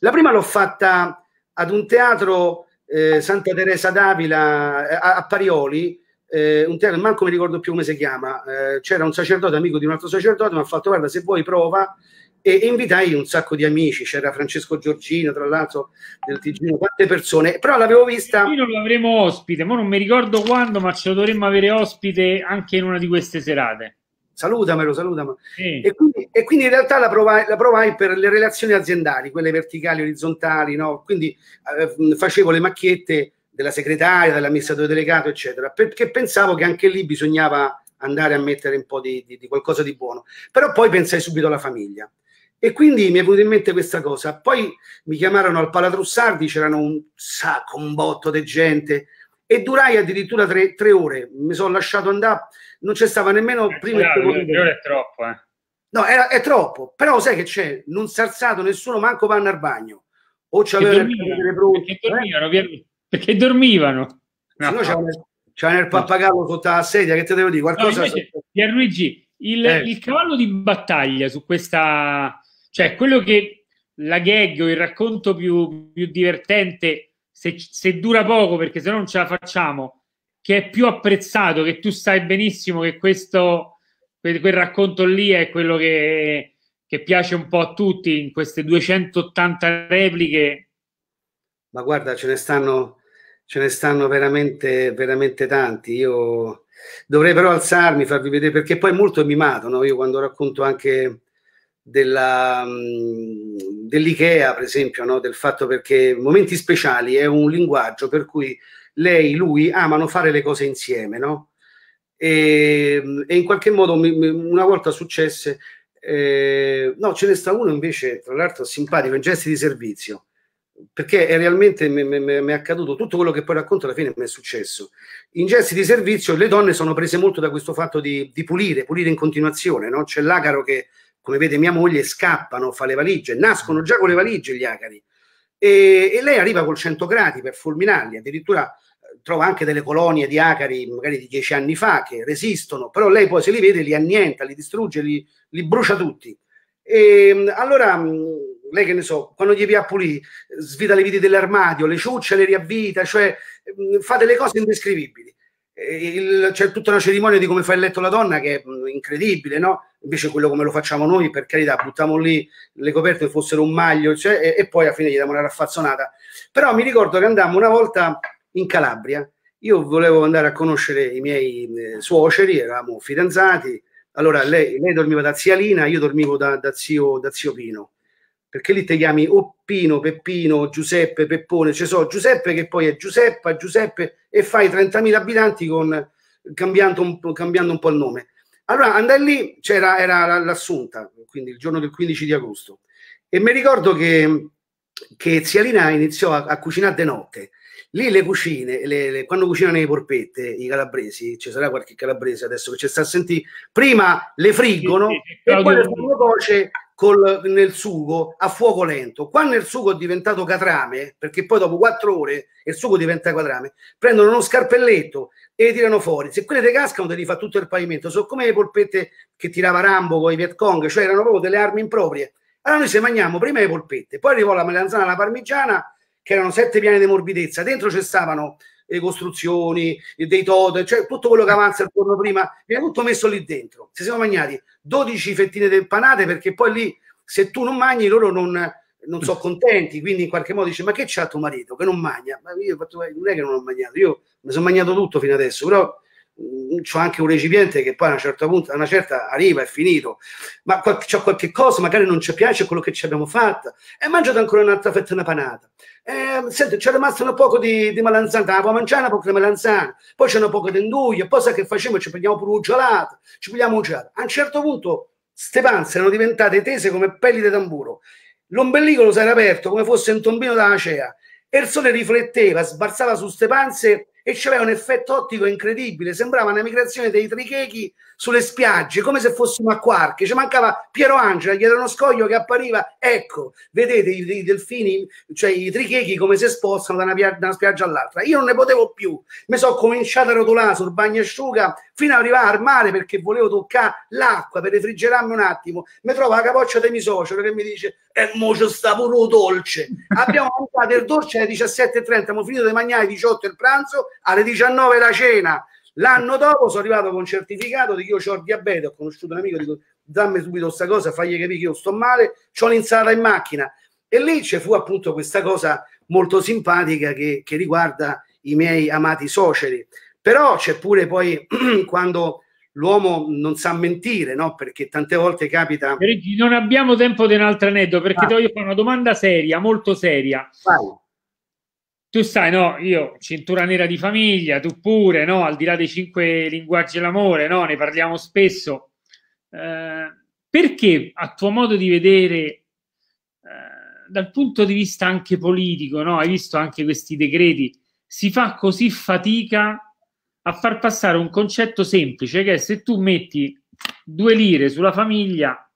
La prima l'ho fatta ad un teatro eh, Santa Teresa d'Avila eh, a, a Parioli, eh, un teatro, manco mi ricordo più come si chiama, eh, c'era un sacerdote amico di un altro sacerdote, mi ha fatto guarda se vuoi prova e, invitai un sacco di amici, c'era Francesco Giorgino tra l'altro del Tigino, quante persone, però l'avevo vista... Io non l'avremo ospite, ma non mi ricordo quando, ma ce lo dovremmo avere ospite anche in una di queste serate. Salutamelo, salutamelo. Sì. E, quindi, e, quindi, in realtà la provai, la provai, per le relazioni aziendali, quelle verticali, orizzontali, no? quindi eh, facevo le macchiette della segretaria, dell'amministratore delegato, eccetera, perché pensavo che anche lì bisognava andare a mettere un po' di, di, di qualcosa di buono. Però poi pensai subito alla famiglia. E quindi mi è venuta in mente questa cosa. Poi mi chiamarono al Palatrussardi, c'erano un sacco, un botto di gente, e durai addirittura tre, tre ore. Mi sono lasciato andare, non c'è stava nemmeno eh, prima. No, no, tre ore è troppo, eh. No, è, è, troppo, però sai che c'è? Non si è alzato nessuno, manco vanno al bagno. O c'avevano le pronte. Perché dormivano, eh? via, perché dormivano. No. no c'è, nel, er-, c'è nel pappagallo sotto la sedia, che te devo dire? Qualcosa no, invece, sotto... Pierluigi, il, eh. il cavallo di battaglia su questa... Cioè, quello che la gag o il racconto più, più divertente, se, se, dura poco perché se no non ce la facciamo, che è più apprezzato, che tu sai benissimo che questo, quel, quel racconto lì è quello che, che, piace un po' a tutti in queste 280 repliche. Ma guarda, ce ne stanno ce ne stanno veramente, veramente tanti. Io dovrei però alzarmi, farvi vedere, perché poi molto è mimato, no? io quando racconto anche della, mm, dell'IKEA, per esempio, no? del fatto perché momenti speciali è un linguaggio per cui lei, lui amano fare le cose insieme, no? E, mm, e in qualche modo mi, mi, una volta successe, eh, no, ce ne sta uno invece, tra l'altro simpatico, in gesti di servizio perché è realmente mi è accaduto tutto quello che poi racconto alla fine mi è successo. In gesti di servizio le donne sono prese molto da questo fatto di, di pulire, pulire in continuazione, no? C'è l'acaro che, come vede mia moglie, scappano, fa le valigie, nascono già con le valigie gli acari E, e lei arriva col 100 gradi per fulminarli, addirittura eh, trova anche delle colonie di acari, magari di dieci anni fa, che resistono, però lei poi se li vede li annienta, li distrugge, li, li brucia tutti. E ehm, allora mm, lei che ne so, quando gli via a eh, svita le viti dell'armadio, le ciucce le riavvita, cioè mm, fa delle cose indescrivibili. Il, c'è tutta una cerimonia di come fa il letto la donna che è mm, incredibile, no? Invece quello come lo facciamo noi, per carità, buttiamo lì le coperte che fossero un maglio cioè, e, e, poi alla fine gli diamo una raffazzonata. Però mi ricordo che andammo una volta in Calabria, io volevo andare a conoscere i miei eh, suoceri, eravamo fidanzati, allora lei, lei, dormiva da zia Lina, io dormivo da, da, zio, da zio Pino perché lì ti chiami Oppino, Peppino, Giuseppe, Peppone, cioè so Giuseppe che poi è Giuseppa, Giuseppe e fai 30.000 abitanti con, cambiando, un, cambiando, un, po' il nome. Allora andai lì, c'era era l'assunta, quindi il giorno del 15 di agosto, e mi ricordo che, che zia Lina iniziò a, a cucinare di notte. Lì le cucine, le, le, quando cucinano le porpette, i calabresi, ci sarà qualche calabrese adesso che ci sta a sentire, prima le friggono sì, sì, e poi le fanno voce col, nel sugo a fuoco lento. Quando il sugo è diventato catrame, perché poi dopo quattro ore il sugo diventa catrame, prendono uno scarpelletto e li tirano fuori. Se quelle te cascano, te li fa tutto il pavimento. Sono come le polpette che tirava Rambo con i Vietcong, cioè erano proprio delle armi improprie. Allora noi se mangiamo prima le polpette, poi arrivò la melanzana alla parmigiana, che erano sette piani di morbidezza, dentro ci stavano le costruzioni, dei totem, cioè tutto quello che avanza il giorno prima, viene tutto messo lì dentro. Se siamo mangiati 12 fettine di panate perché poi lì se tu non mangi loro non, non sono contenti, quindi in qualche modo dice ma che c'ha tuo marito che non mangia? Ma io non è che non ho mangiato, io mi sono mangiato tutto fino adesso, però Mm, c'ho anche un recipiente che poi a una certa punto a una certa arriva, è finito, ma qual- c'è qualche cosa, magari non ci piace quello che ci abbiamo fatto, e mangiate ancora un'altra fetta una panata. E, ehm, senti, c'è rimasto un poco di, di melanzana, ah, puoi mangiare un po' di melanzana, poi c'è un poco di induglio, poi sai che facciamo? Ci prendiamo pure un gelato, ci prendiamo un gelato. A un certo punto ste panze erano diventate tese come pelli di tamburo, l'ombelico lo si era aperto come fosse un tombino da acea, e il sole rifletteva, sbarzava su ste panze e c'aveva un effetto ottico incredibile. Sembrava una migrazione dei trichechi sulle spiagge, come se fossimo a Quarche. Ci mancava Piero Angela dietro uno scoglio che appariva. Ecco, vedete i, i delfini, cioè i trichechi come si spostano da una, da una spiaggia all'altra. Io non ne potevo più. Mi sono cominciato a rotolare sul bagnasciuga fino ad arrivare al mare perché volevo toccare l'acqua per refrigerarmi un attimo. Mi trova la capoccia dei miei soci che mi dice: E eh, mo c'è stato pure dolce. Abbiamo mangiato il dolce alle 17.30, abbiamo finito di mangiare alle 18 il pranzo, alle 19 la cena. L'anno dopo sono arrivato con un certificato di che io ho il diabete, ho conosciuto un amico, dico dammi subito questa cosa, fagli capire che io sto male, ho l'insalata in macchina. E lì c'è fu appunto questa cosa molto simpatica che, che riguarda i miei amati soceri. Però c'è pure poi quando l'uomo non sa mentire, no? Perché tante volte capita. Non abbiamo tempo di un altro aneddoto perché ah. ti voglio fare una domanda seria, molto seria. Vai. Tu sai, no, io cintura nera di famiglia, tu pure, no? Al di là dei cinque linguaggi dell'amore, no? Ne parliamo spesso. Eh, perché a tuo modo di vedere, eh, dal punto di vista anche politico, no? Hai visto anche questi decreti, si fa così fatica a far passare un concetto semplice che è se tu metti due lire sulla famiglia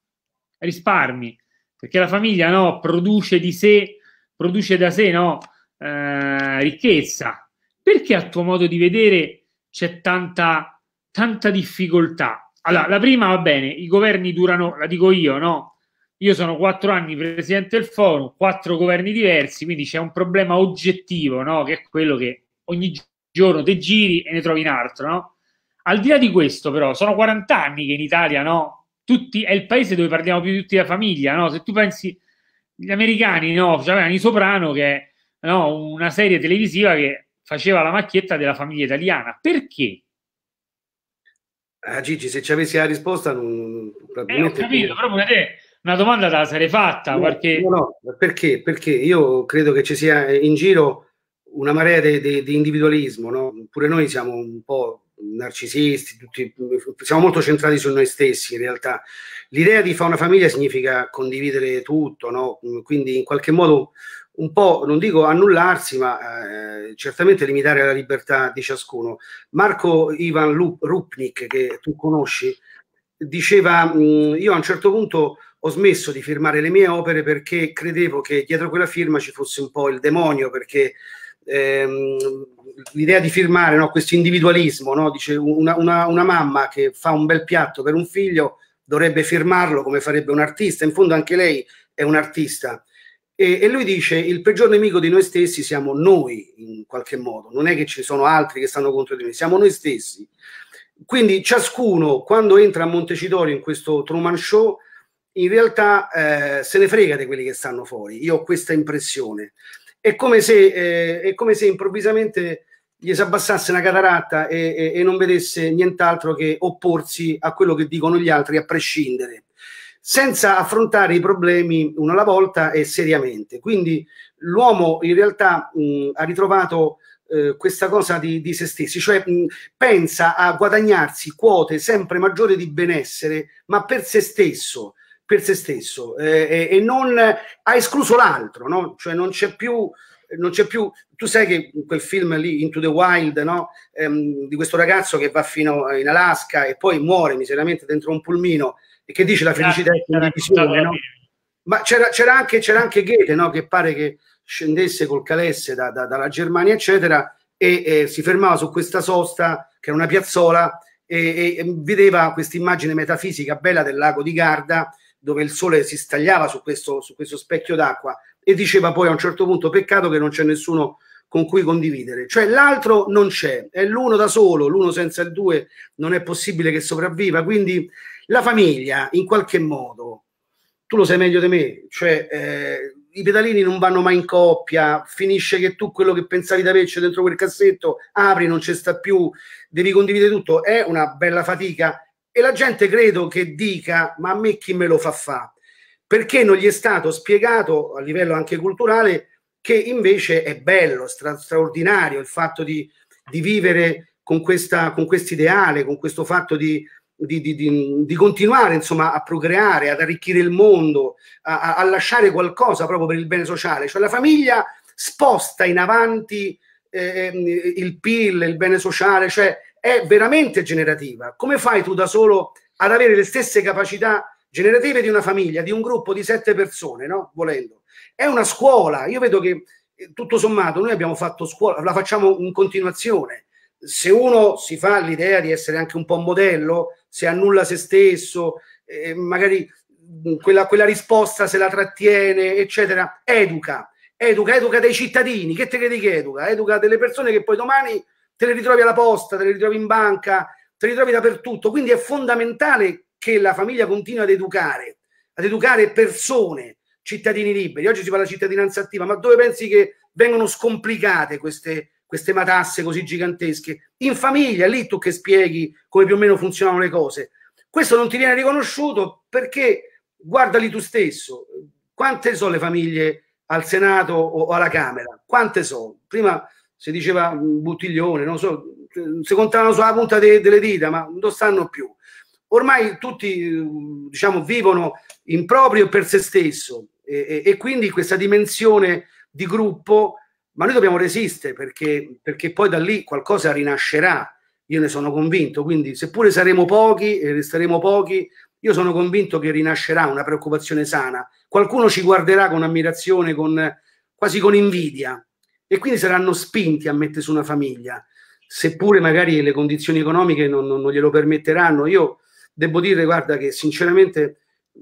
risparmi, perché la famiglia no, produce di sé, produce da sé no, eh, ricchezza. Perché a tuo modo di vedere c'è tanta, tanta difficoltà? Allora, la prima va bene, i governi durano, la dico io, no? Io sono quattro anni presidente del forum, quattro governi diversi, quindi c'è un problema oggettivo, no? Che è quello che ogni giorno giorno te giri e ne trovi un altro, no? Al di là di questo, però, sono 40 anni che in Italia, no? Tutti, è il paese dove parliamo più di tutti della famiglia, no? Se tu pensi, gli americani, no? C'avevano i Soprano, che no? una serie televisiva che faceva la macchietta della famiglia italiana. Perché? Ah, Gigi, se ci avessi la risposta, non... Eh, ho capito, però te una domanda da sarei fatta. No, qualche... no, no, perché? Perché io credo che ci sia eh, in giro una marea di individualismo, no? pure noi siamo un po' narcisisti, tutti, siamo molto centrati su noi stessi in realtà. L'idea di fare una famiglia significa condividere tutto, no? quindi in qualche modo un po', non dico annullarsi, ma eh, certamente limitare la libertà di ciascuno. Marco Ivan Rupnik, che tu conosci, diceva, mh, mm, io a un certo punto ho smesso di firmare le mie opere perché credevo che dietro quella firma ci fosse un po' il demonio, perché ehm, l'idea di firmare no, questo individualismo, no? dice una, una, una, mamma che fa un bel piatto per un figlio dovrebbe firmarlo come farebbe un artista, in fondo anche lei è un artista. E, e, lui dice il peggior nemico di noi stessi siamo noi in qualche modo, non è che ci sono altri che stanno contro di noi, siamo noi stessi. Quindi ciascuno quando entra a Montecitorio in questo Truman Show in realtà eh, se ne frega di quelli che stanno fuori, io ho questa impressione è come se, eh, è come se improvvisamente gli si abbassasse una cataratta e, e, e non vedesse nient'altro che opporsi a quello che dicono gli altri a prescindere senza affrontare i problemi uno alla volta e seriamente. Quindi l'uomo in realtà mh, ha ritrovato eh, questa cosa di, di, se stessi, cioè mh, pensa a guadagnarsi quote sempre maggiori di benessere, ma per se stesso, per se stesso eh, e, e, non ha escluso l'altro, no? Cioè non c'è più non c'è più. Tu sai che quel film lì, Into the Wild, no? ehm, di questo ragazzo che va fino in Alaska e poi muore miseramente dentro un pulmino e che dice la ah, felicità è una visione, no? Ma c'era, c'era, anche, c'era anche Goethe, no? Che pare che scendesse col calesse da, da, dalla Germania, eccetera, e, e, si fermava su questa sosta, che era una piazzola, e, e, e vedeva questa immagine metafisica bella del lago di Garda dove il sole si stagliava su questo, su questo specchio d'acqua e diceva poi a un certo punto peccato che non c'è nessuno con cui condividere, cioè l'altro non c'è, è l'uno da solo, l'uno senza il due non è possibile che sopravviva, quindi la famiglia in qualche modo, tu lo sai meglio di me, cioè eh, i pedalini non vanno mai in coppia, finisce che tu quello che pensavi di averci dentro quel cassetto apri, non ci sta più, devi condividere tutto, è una bella fatica, e la gente credo che dica, ma a me chi me lo fa fa? Perché non gli è stato spiegato a livello anche culturale che invece è bello, stra- straordinario il fatto di, di vivere con questo con ideale, con questo fatto di, di, di, di, di, continuare insomma a procreare, ad arricchire il mondo, a, a, lasciare qualcosa proprio per il bene sociale. Cioè la famiglia sposta in avanti eh, ehm, il PIL, il bene sociale, cioè è veramente generativa. Come fai tu da solo ad avere le stesse capacità generative di una famiglia, di un gruppo di sette persone, no? Volendo. È una scuola. Io vedo che eh, tutto sommato noi abbiamo fatto scuola, la facciamo in continuazione. Se uno si fa l'idea di essere anche un po' modello, se annulla se stesso, eh, magari mm, quella, quella, risposta se la trattiene, eccetera, educa. Educa, educa dei cittadini. Che te credi che educa? Educa delle persone che poi domani te le ritrovi alla posta, te le ritrovi in banca, te le ritrovi dappertutto. Quindi è fondamentale che la famiglia continui ad educare, ad educare persone, cittadini liberi. Oggi si parla di cittadinanza attiva, ma dove pensi che vengono scomplicate queste, queste matasse così gigantesche? In famiglia, lì tu che spieghi come più o meno funzionano le cose. Questo non ti viene riconosciuto perché guardali tu stesso. Quante sono le famiglie al Senato o alla Camera? Quante sono? Prima si diceva buttiglione, non so, si contavano sulla punta de, delle dita, ma non stanno più. Ormai tutti diciamo, vivono in proprio per se stesso e, e, e, quindi questa dimensione di gruppo, ma noi dobbiamo resistere perché, perché poi da lì qualcosa rinascerà, io ne sono convinto, quindi seppure saremo pochi e resteremo pochi, io sono convinto che rinascerà una preoccupazione sana. Qualcuno ci guarderà con ammirazione, con, quasi con invidia, e quindi saranno spinti a mettersi una famiglia, seppure magari le condizioni economiche non, non, non glielo permetteranno. Io devo dire, guarda, che sinceramente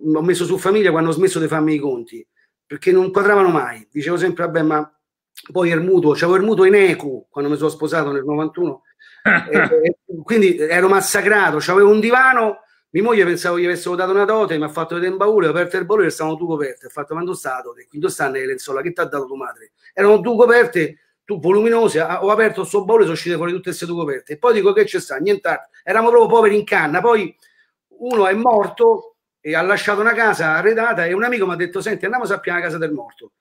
mm, ho messo su famiglia quando ho smesso di farmi i conti, perché non quadravano mai. Dicevo sempre, vabbè, ma poi il mutuo, c'avevo il mutuo in ECU quando mi sono sposato nel 91, e, e, quindi ero massacrato, c'avevo un divano mia moglie pensavo gli avessero dato una dote, mi ha fatto vedere in baule, ho aperto il baule e stavano due coperte. Ho fatto quando stato, quindi stanno le lenzuola che ti ha dato tua madre. Erano due coperte, tu voluminose, ho aperto il suo baule e sono uscite fuori tutte queste due coperte. E poi dico che c'è sta, nient'altro. Eravamo proprio poveri in canna, poi uno è morto e ha lasciato una casa arredata e un amico mi ha detto, senti, andiamo a sappiare la casa del morto.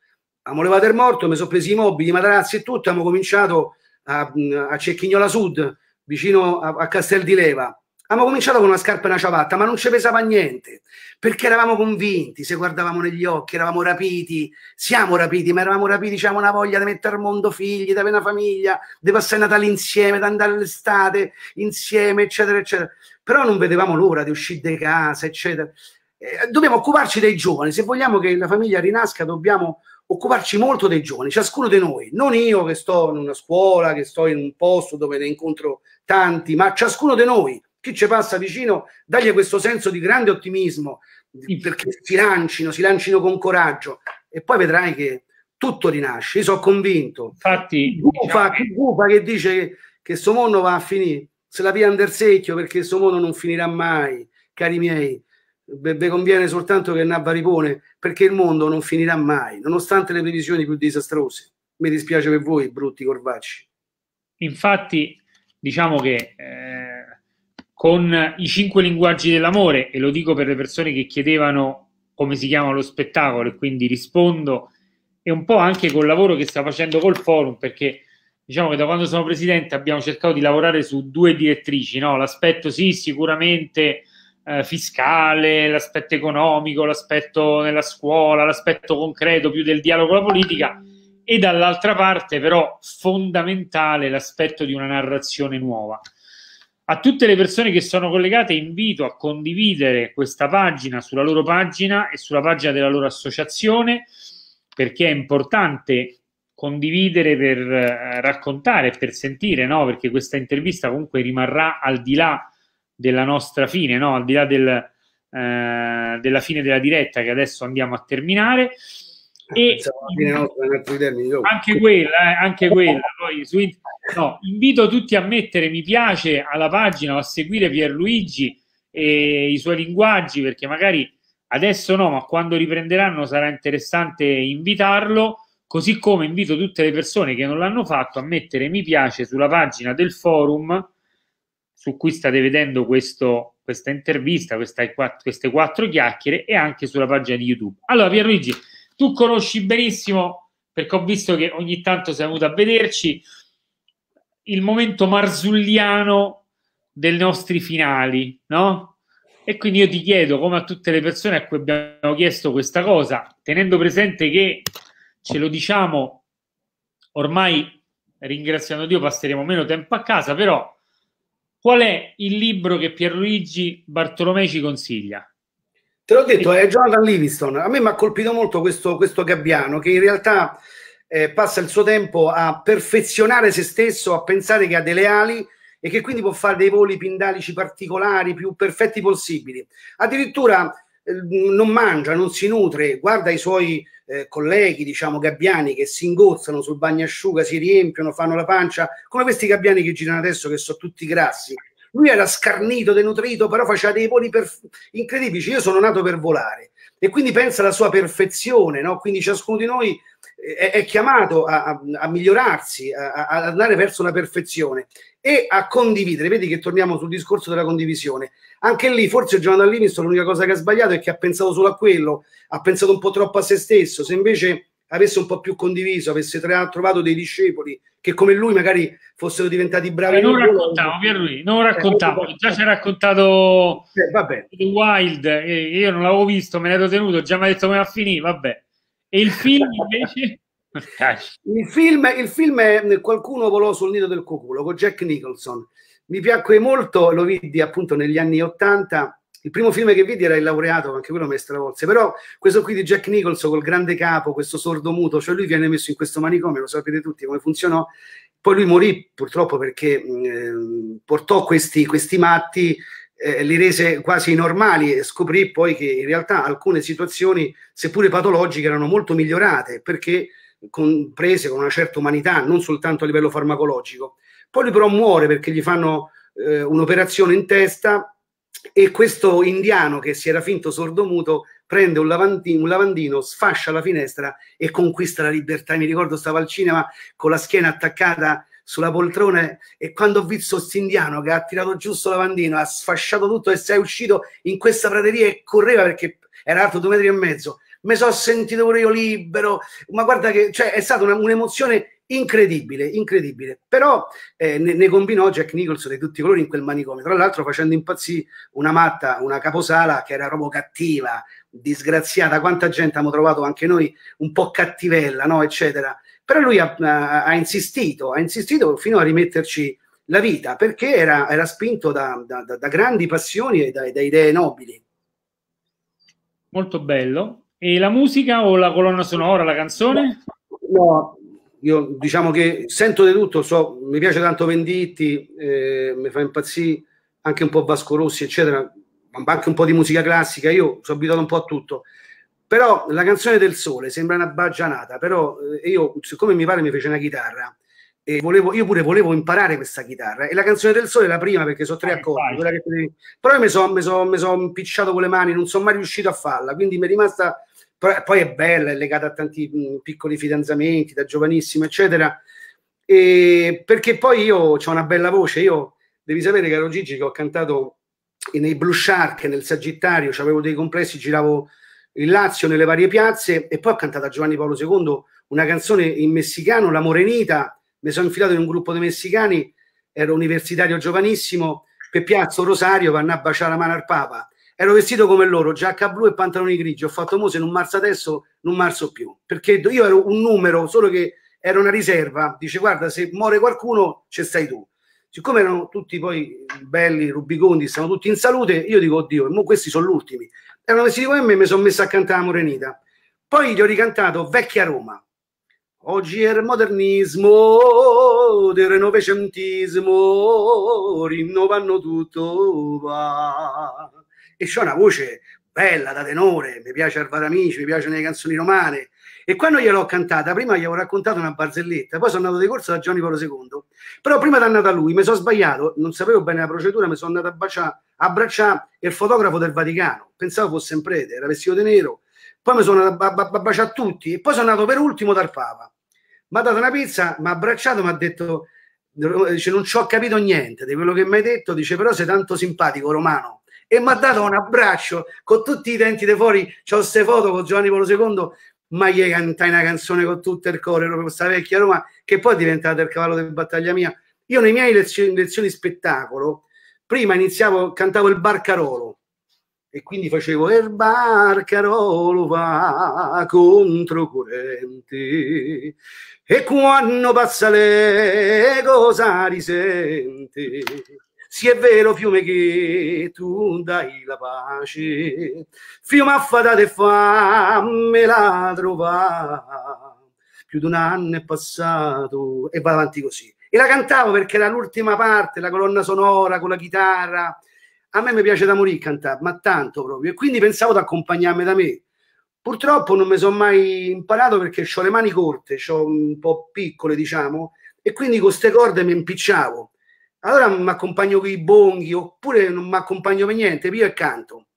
Abbiamo levato il morto, mi sono presi i mobili, i matrazzi e tutto, abbiamo cominciato a, a Cecchignola Sud, vicino a, a Castel di Leva Abbiamo cominciato con una scarpa e una ciabatta, ma non ci pesava niente, perché eravamo convinti, se guardavamo negli occhi, eravamo rapiti, siamo rapiti, ma eravamo rapiti, avevamo una voglia di mettere al mondo figli, di avere una famiglia, di passare Natale insieme, di andare all'estate insieme, eccetera, eccetera. Però non vedevamo l'ora di uscire di casa, eccetera. Eh, dobbiamo occuparci dei giovani, se vogliamo che la famiglia rinasca dobbiamo occuparci molto dei giovani, ciascuno di noi, non io che sto in una scuola, che sto in un posto dove ne incontro tanti, ma ciascuno di noi chi ci passa vicino, dagli questo senso di grande ottimismo, sì. perché si lancino, si lancino con coraggio e poi vedrai che tutto rinasce. Io sono convinto. Infatti, gufa, diciamo... gufa che dice che questo mondo va a finire, se la via secchio perché questo mondo non finirà mai, cari miei. Vi conviene soltanto che Nabba ripone perché il mondo non finirà mai, nonostante le previsioni più disastrose. Mi dispiace per voi, brutti corvacci. Infatti, diciamo che eh con i cinque linguaggi dell'amore, e lo dico per le persone che chiedevano come si chiama lo spettacolo e quindi rispondo, e un po' anche col lavoro che sta facendo col forum, perché diciamo che da quando sono presidente abbiamo cercato di lavorare su due direttrici, no? l'aspetto sì sicuramente eh, fiscale, l'aspetto economico, l'aspetto nella scuola, l'aspetto concreto più del dialogo con la politica, e dall'altra parte però fondamentale l'aspetto di una narrazione nuova. A tutte le persone che sono collegate invito a condividere questa pagina sulla loro pagina e sulla pagina della loro associazione perché è importante condividere per eh, raccontare, per sentire, no? perché questa intervista comunque rimarrà al di là della nostra fine, no? al di là del, eh, della fine della diretta che adesso andiamo a terminare. E anche quella, eh, anche quella. Poi, su, no, invito tutti a mettere mi piace alla pagina o a seguire Pierluigi e i suoi linguaggi perché magari adesso no, ma quando riprenderanno sarà interessante invitarlo. Così come invito tutte le persone che non l'hanno fatto a mettere mi piace sulla pagina del forum su cui state vedendo questo, questa intervista, questa, queste quattro chiacchiere e anche sulla pagina di YouTube. Allora, Pierluigi tu conosci benissimo, perché ho visto che ogni tanto sei venuto a vederci, il momento marzulliano dei nostri finali, no? E quindi io ti chiedo, come a tutte le persone a cui abbiamo chiesto questa cosa, tenendo presente che ce lo diciamo ormai ringraziando Dio passeremo meno tempo a casa, però qual è il libro che Pierluigi Bartolomei ci consiglia? Te l'ho detto, è eh, Jonathan Livingston. A me mi ha colpito molto questo, questo gabbiano che in realtà eh, passa il suo tempo a perfezionare se stesso, a pensare che ha delle ali e che quindi può fare dei voli pindalici particolari, più perfetti possibili. Addirittura eh, non mangia, non si nutre, guarda i suoi eh, colleghi, diciamo gabbiani, che si ingozzano sul bagnasciuga, si riempiono, fanno la pancia, come questi gabbiani che girano adesso che sono tutti grassi lui era scarnito, denutrito, però faceva dei voli perf- incredibili. Io sono nato per volare. E quindi pensa alla sua perfezione, no? Quindi ciascuno di noi eh, è, è chiamato a, a, a migliorarsi, a, ad andare verso la perfezione e a condividere. Vedi che torniamo sul discorso della condivisione. Anche lì, forse Jonathan Livingston l'unica cosa che ha sbagliato è che ha pensato solo a quello, ha pensato un po' troppo a se stesso. Se invece avesse un po' più condiviso, avesse tra- trovato dei discepoli che come lui magari fossero diventati bravi. Eh, non raccontavo, Pierluigi, non raccontavo, eh, già ci ha raccontato eh, vabbè. Wild, eh, io non l'avevo visto, me l'ero tenuto, già mi ha detto come va a finire, vabbè. E il film invece... il, film, il film è eh, Qualcuno volò sul nido del cuculo con Jack Nicholson. Mi piacque molto, lo vidi appunto negli anni Ottanta il primo film che vidi era Il laureato, anche quello mi stravolse, però questo qui di Jack Nicholson col grande capo, questo sordo muto, cioè lui viene messo in questo manicomio, lo sapete tutti come funzionò, poi lui morì purtroppo perché eh, portò questi, questi matti, eh, li rese quasi normali e scoprì poi che in realtà alcune situazioni, seppure patologiche, erano molto migliorate perché comprese con una certa umanità, non soltanto a livello farmacologico. Poi lui però muore perché gli fanno eh, un'operazione in testa e questo indiano che si era finto sordomuto prende un lavandino, un lavandino, sfascia la finestra e conquista la libertà. Mi ricordo stavo al cinema con la schiena attaccata sulla poltrona e quando ho visto questo indiano che ha tirato giusto lavandino, ha sfasciato tutto e si è uscito in questa prateria e correva perché era alto due metri e mezzo, mi sono sentito pure io libero, ma guarda che cioè, è stata un'emozione incredibile, incredibile. Però eh, ne, ne, combinò Jack Nicholson di tutti i colori in quel manicomio, tra l'altro facendo impazzire una matta, una caposala che era proprio cattiva, disgraziata, quanta gente abbiamo trovato anche noi un po' cattivella, no? eccetera. Però lui ha, ha, insistito, ha insistito fino a rimetterci la vita, perché era, era spinto da, da, da, grandi passioni e da, da idee nobili. Molto bello. E la musica o la colonna sonora, la canzone? No, io diciamo che sento di tutto, so, mi piace tanto Venditti, eh, mi fa impazzire anche un po' Vasco Rossi, eccetera, ma anche un po' di musica classica, io sono abituato un po' a tutto. Però la canzone del sole sembra una baggianata, però eh, io, siccome mi pare mi fece una chitarra, e volevo, io pure volevo imparare questa chitarra e la canzone del sole è la prima perché sono tre eh, accordi che... però io mi sono so, so impicciato con le mani non sono mai riuscito a farla quindi mi è rimasta poi è bella, è legata a tanti piccoli fidanzamenti da giovanissimo, eccetera. E perché poi io ho una bella voce, io devi sapere, caro Gigi, che ho cantato nei Blue Shark, nel Sagittario, avevo dei complessi, giravo il Lazio nelle varie piazze e poi ho cantato a Giovanni Paolo II una canzone in messicano, La Morenita, mi sono infilato in un gruppo di messicani, ero universitario giovanissimo, per Piazzo Rosario vanno a baciare la mano al Papa ero vestito come loro, giacca blu e pantaloni grigi. Ho fatto mo se non marzo adesso, non marzo più. Perché io ero un numero, solo che era una riserva. Dice, guarda, se muore qualcuno, ci stai tu. Siccome erano tutti poi belli, rubicondi, stavano tutti in salute, io dico, oddio, mo questi sono gli ultimi. Erano vestiti come me, mi sono messo a cantare la Morenita. Poi gli ho ricantato Vecchia Roma. Oggi è il modernismo, del renovecentismo, rinnovano tutto va e c'è una voce bella da tenore, mi piace Alvaro Amici, mi piacciono le canzoni romane. E quando gliel'ho cantata, prima gli avevo raccontato una barzelletta, poi sono andato di corsa da Gianni Paolo II. Però prima di andare a lui, mi sono sbagliato, non sapevo bene la procedura, mi sono andato a baciare, abbracciare il fotografo del Vaticano. Pensavo fosse in prete, era vestito di nero. Poi mi sono andato a, a, a baciare tutti e poi sono andato per ultimo dal Papa. Mi ha dato una pizza, mi ha abbracciato, mi ha detto, dice, non ci ho capito niente di quello che mi hai detto, dice però sei tanto simpatico romano e mi ha dato un abbraccio con tutti i denti di fuori. C'ho queste foto con Giovanni Polo II, ma gli cantai una canzone con tutto il cuore, proprio questa vecchia Roma, che poi è diventata il cavallo di battaglia mia. Io nei miei lezioni, lezioni spettacolo, prima iniziavo, cantavo il barcarolo e quindi facevo il barcarolo va contro corrente e quando passa le cosa risente sì è vero, fiume, che tu dai la pace, fiume affadato e fammela trovare. Più di un anno è passato e va avanti così. E la cantavo perché era l'ultima parte, la colonna sonora con la chitarra. A me mi piace da morire cantare, ma tanto proprio. E quindi pensavo di accompagnarmi da me. Purtroppo non mi sono mai imparato perché ho le mani corte, ho un po' piccole, diciamo, e quindi con queste corde mi impicciavo allora mi accompagno con i bonghi oppure non mi accompagno per niente, io e canto.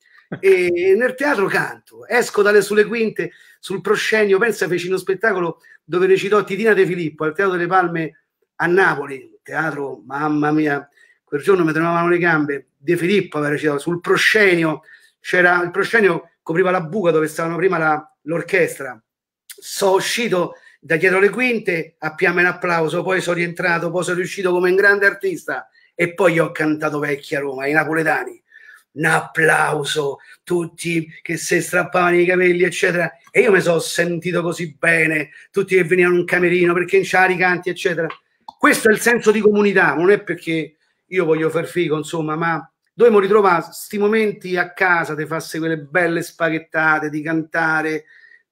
E nel teatro canto, esco dalle sulle quinte sul proscenio, pensa feci uno spettacolo dove recitò Titina De Filippo al Teatro delle Palme a Napoli, teatro, mamma mia, quel giorno mi tremavano le gambe, De Filippo aveva recitato sul proscenio, c'era il proscenio copriva la buca dove stavano prima la, l'orchestra. Sono uscito da dietro le quinte appiamo in applauso, poi sono rientrato, poi sono riuscito come un grande artista e poi ho cantato vecchia Roma, ai napoletani. Un applauso, tutti che si strappavano i capelli, eccetera. E io mi sono sentito così bene, tutti che venivano in camerino perché in i canti, eccetera. Questo è il senso di comunità, non è perché io voglio far figo, insomma, ma dovremmo ritrovare questi momenti a casa di farsi quelle belle spaghettate, di cantare,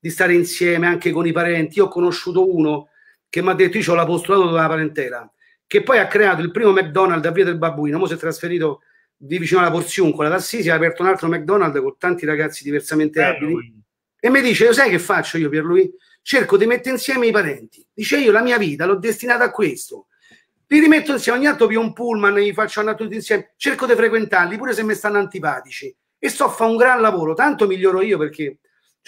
di stare insieme anche con i parenti. Io ho conosciuto uno che mi ha detto io ho l'apostolato della parentela, che poi ha creato il primo McDonald's a Via del Babbuino, ora si è trasferito di vicino alla Porziuncola, d'Assisi ha aperto un altro McDonald's con tanti ragazzi diversamente Bello. abili e mi dice, sai che faccio io per lui? Cerco di mettere insieme i parenti. Dice io la mia vita l'ho destinata a questo. Li rimetto insieme, ogni tanto più un pullman, gli faccio andare tutti insieme, cerco di frequentarli pure se mi stanno antipatici e so fa un gran lavoro, tanto miglioro io perché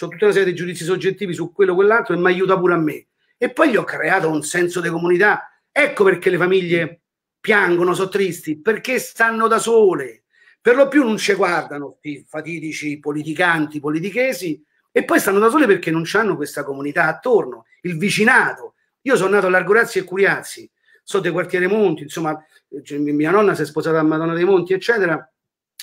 ho tutta una serie di giudizi soggettivi su quello o quell'altro e mi aiuta pure a me. E poi gli ho creato un senso di comunità. Ecco perché le famiglie piangono, sono tristi, perché stanno da sole. Per lo più non ci guardano i fatidici politicanti, politichesi, e poi stanno da sole perché non hanno questa comunità attorno, il vicinato. Io sono nato a Largorazzi e Curiazzi, so del quartiere Monti, insomma, cioè, mia nonna si è sposata a Madonna dei Monti, eccetera.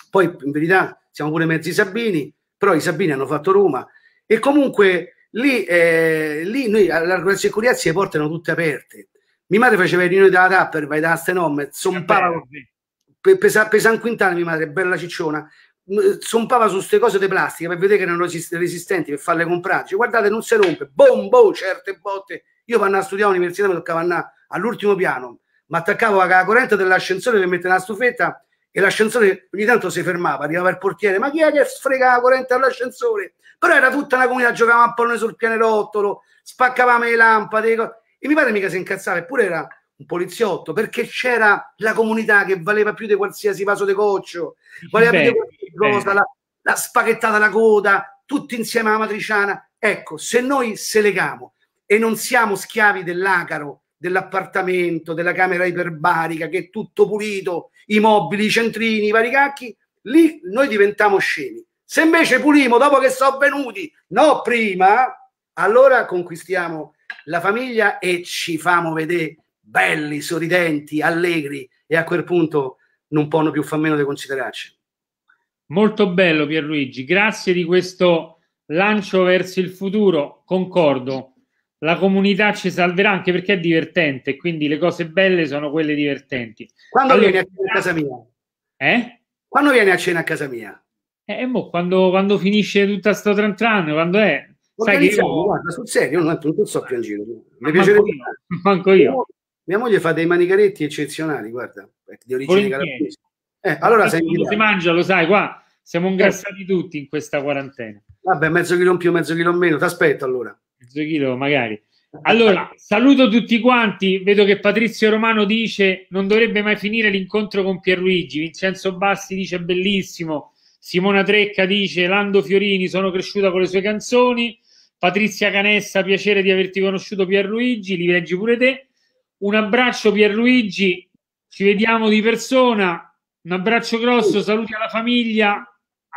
Poi in verità siamo pure mezzi Sabini, però i Sabini hanno fatto Roma e comunque lì, eh, lì noi all'argomento sicurezza si portano tutte aperte. Mia madre faceva le riunioni della Tapper, vai da Stenom, zompava, pesa, pesa un quintale mia madre, bella cicciona, zompava su queste cose di plastica per vedere che erano resistenti, per farle comprarci. Guardate, non si rompe, boom boom certe botte. Io vanno a studiare all'università, mi toccava andare all'ultimo piano, mi attaccavo alla corrente dell'ascensore per mettere la stufetta e l'ascensore ogni tanto si fermava, arrivava il portiere, ma chi è che sfrega la corrente all'ascensore? però era tutta una comunità, giocavamo a pallone sul pianerottolo, spaccavamo le lampade e mi pare mica si incazzava, eppure era un poliziotto, perché c'era la comunità che valeva più di qualsiasi vaso di coccio, valeva beh, più di qualsiasi beh. cosa, la, la spaghettata la coda, tutti insieme alla matriciana. Ecco, se noi se legamo e non siamo schiavi dell'acaro, dell'appartamento, della camera iperbarica, che è tutto pulito, i mobili, i centrini, i vari cacchi, lì noi diventiamo scemi. Se invece pulimo dopo che sono venuti, no prima, allora conquistiamo la famiglia e ci famo vedere belli, sorridenti, allegri e a quel punto non possono più far meno di considerarci. Molto bello Pierluigi, grazie di questo lancio verso il futuro, concordo. La comunità ci salverà anche perché è divertente, quindi le cose belle sono quelle divertenti. Quando allora, vieni a cena a casa mia? Eh? Quando vieni a cena a casa mia? Eh, mo, quando, quando finisce tutta sta trantran, quando è? Sai che io... Guarda, sul serio, non, non so più in giro. Mi manco piacerebbe... Io, manco io. Mia moglie fa dei manicaretti eccezionali, guarda, eh, di origine calabrese. Eh, allora sei si mangia, lo sai, qua siamo eh. ingrassati tutti in questa quarantena. Vabbè, mezzo chilo in più, mezzo chilo in meno, ti aspetto allora. Mezzo chilo magari. Allora, saluto tutti quanti. Vedo che Patrizio Romano dice non dovrebbe mai finire l'incontro con Pierluigi. Vincenzo Bassi dice bellissimo. Simona Trecca dice Lando Fiorini, sono cresciuta con le sue canzoni. Patrizia Canessa, piacere di averti conosciuto Pierluigi, li leggi pure te. Un abbraccio Pierluigi, ci vediamo di persona. Un abbraccio grosso, saluti alla famiglia,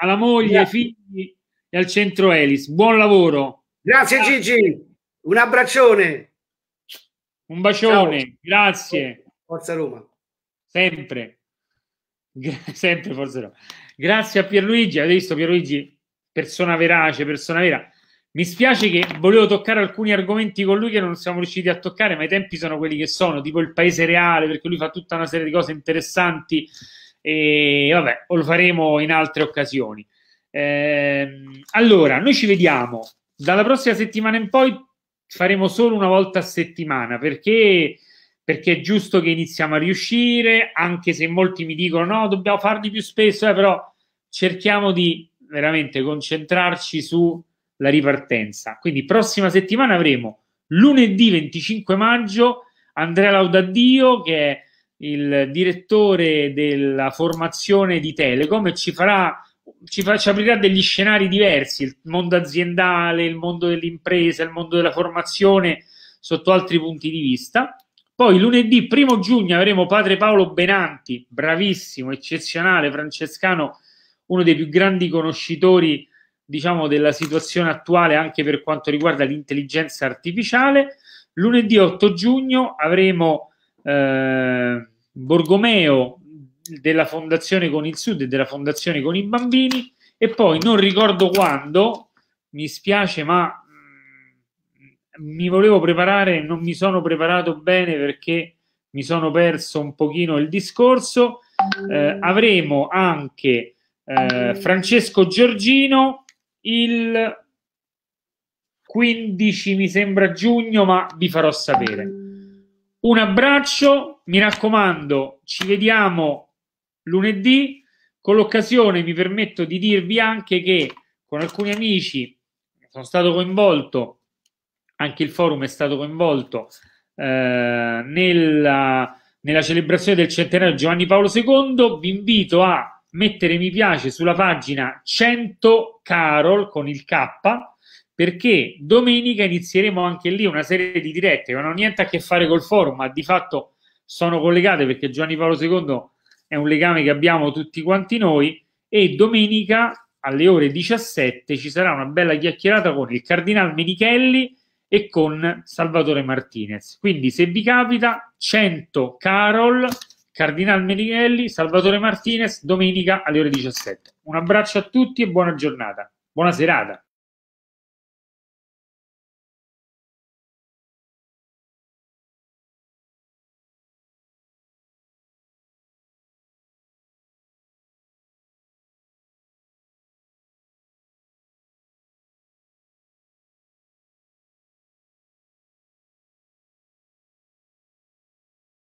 alla moglie, ai figli e al centro Elis. Buon lavoro. Grazie Gigi, un abbraccione. Un bacione, Ciao. grazie. Forza Roma. Sempre. Sempre Forza Roma. Grazie a Pierluigi, avete visto Pierluigi, persona verace, persona vera. Mi spiace che volevo toccare alcuni argomenti con lui che non siamo riusciti a toccare, ma i tempi sono quelli che sono, tipo il paese reale, perché lui fa tutta una serie di cose interessanti e vabbè, o lo faremo in altre occasioni. Eh, allora, noi ci vediamo dalla prossima settimana in poi faremo solo una volta a settimana perché perché è giusto che iniziamo a riuscire, anche se molti mi dicono no, dobbiamo farli più spesso, eh, però cerchiamo di veramente concentrarci sulla ripartenza. Quindi prossima settimana avremo lunedì 25 maggio Andrea Laudaddio che è il direttore della formazione di Telecom e ci farà ci, fa, ci aprirà degli scenari diversi, il mondo aziendale, il mondo dell'impresa, il mondo della formazione sotto altri punti di vista poi lunedì 1 giugno avremo padre Paolo Benanti, bravissimo, eccezionale, francescano, uno dei più grandi conoscitori diciamo, della situazione attuale anche per quanto riguarda l'intelligenza artificiale. Lunedì 8 giugno avremo eh, Borgomeo della Fondazione con il Sud e della Fondazione con i Bambini e poi non ricordo quando, mi spiace ma mi volevo preparare, non mi sono preparato bene perché mi sono perso un pochino il discorso. Eh, avremo anche eh, Francesco Giorgino il 15, mi sembra giugno, ma vi farò sapere. Un abbraccio, mi raccomando, ci vediamo lunedì. Con l'occasione mi permetto di dirvi anche che con alcuni amici sono stato coinvolto anche il forum è stato coinvolto eh, nella, nella celebrazione del centenario di Giovanni Paolo II. Vi invito a mettere mi piace sulla pagina 100 Carol con il K perché domenica inizieremo anche lì una serie di dirette che non hanno niente a che fare col forum, ma di fatto sono collegate perché Giovanni Paolo II è un legame che abbiamo tutti quanti noi e domenica alle ore 17 ci sarà una bella chiacchierata con il Cardinale Menichelli e con Salvatore Martinez. Quindi se vi capita 100 Carol, Cardinal Merighelli, Salvatore Martinez, domenica alle ore 17. Un abbraccio a tutti e buona giornata. Buona serata.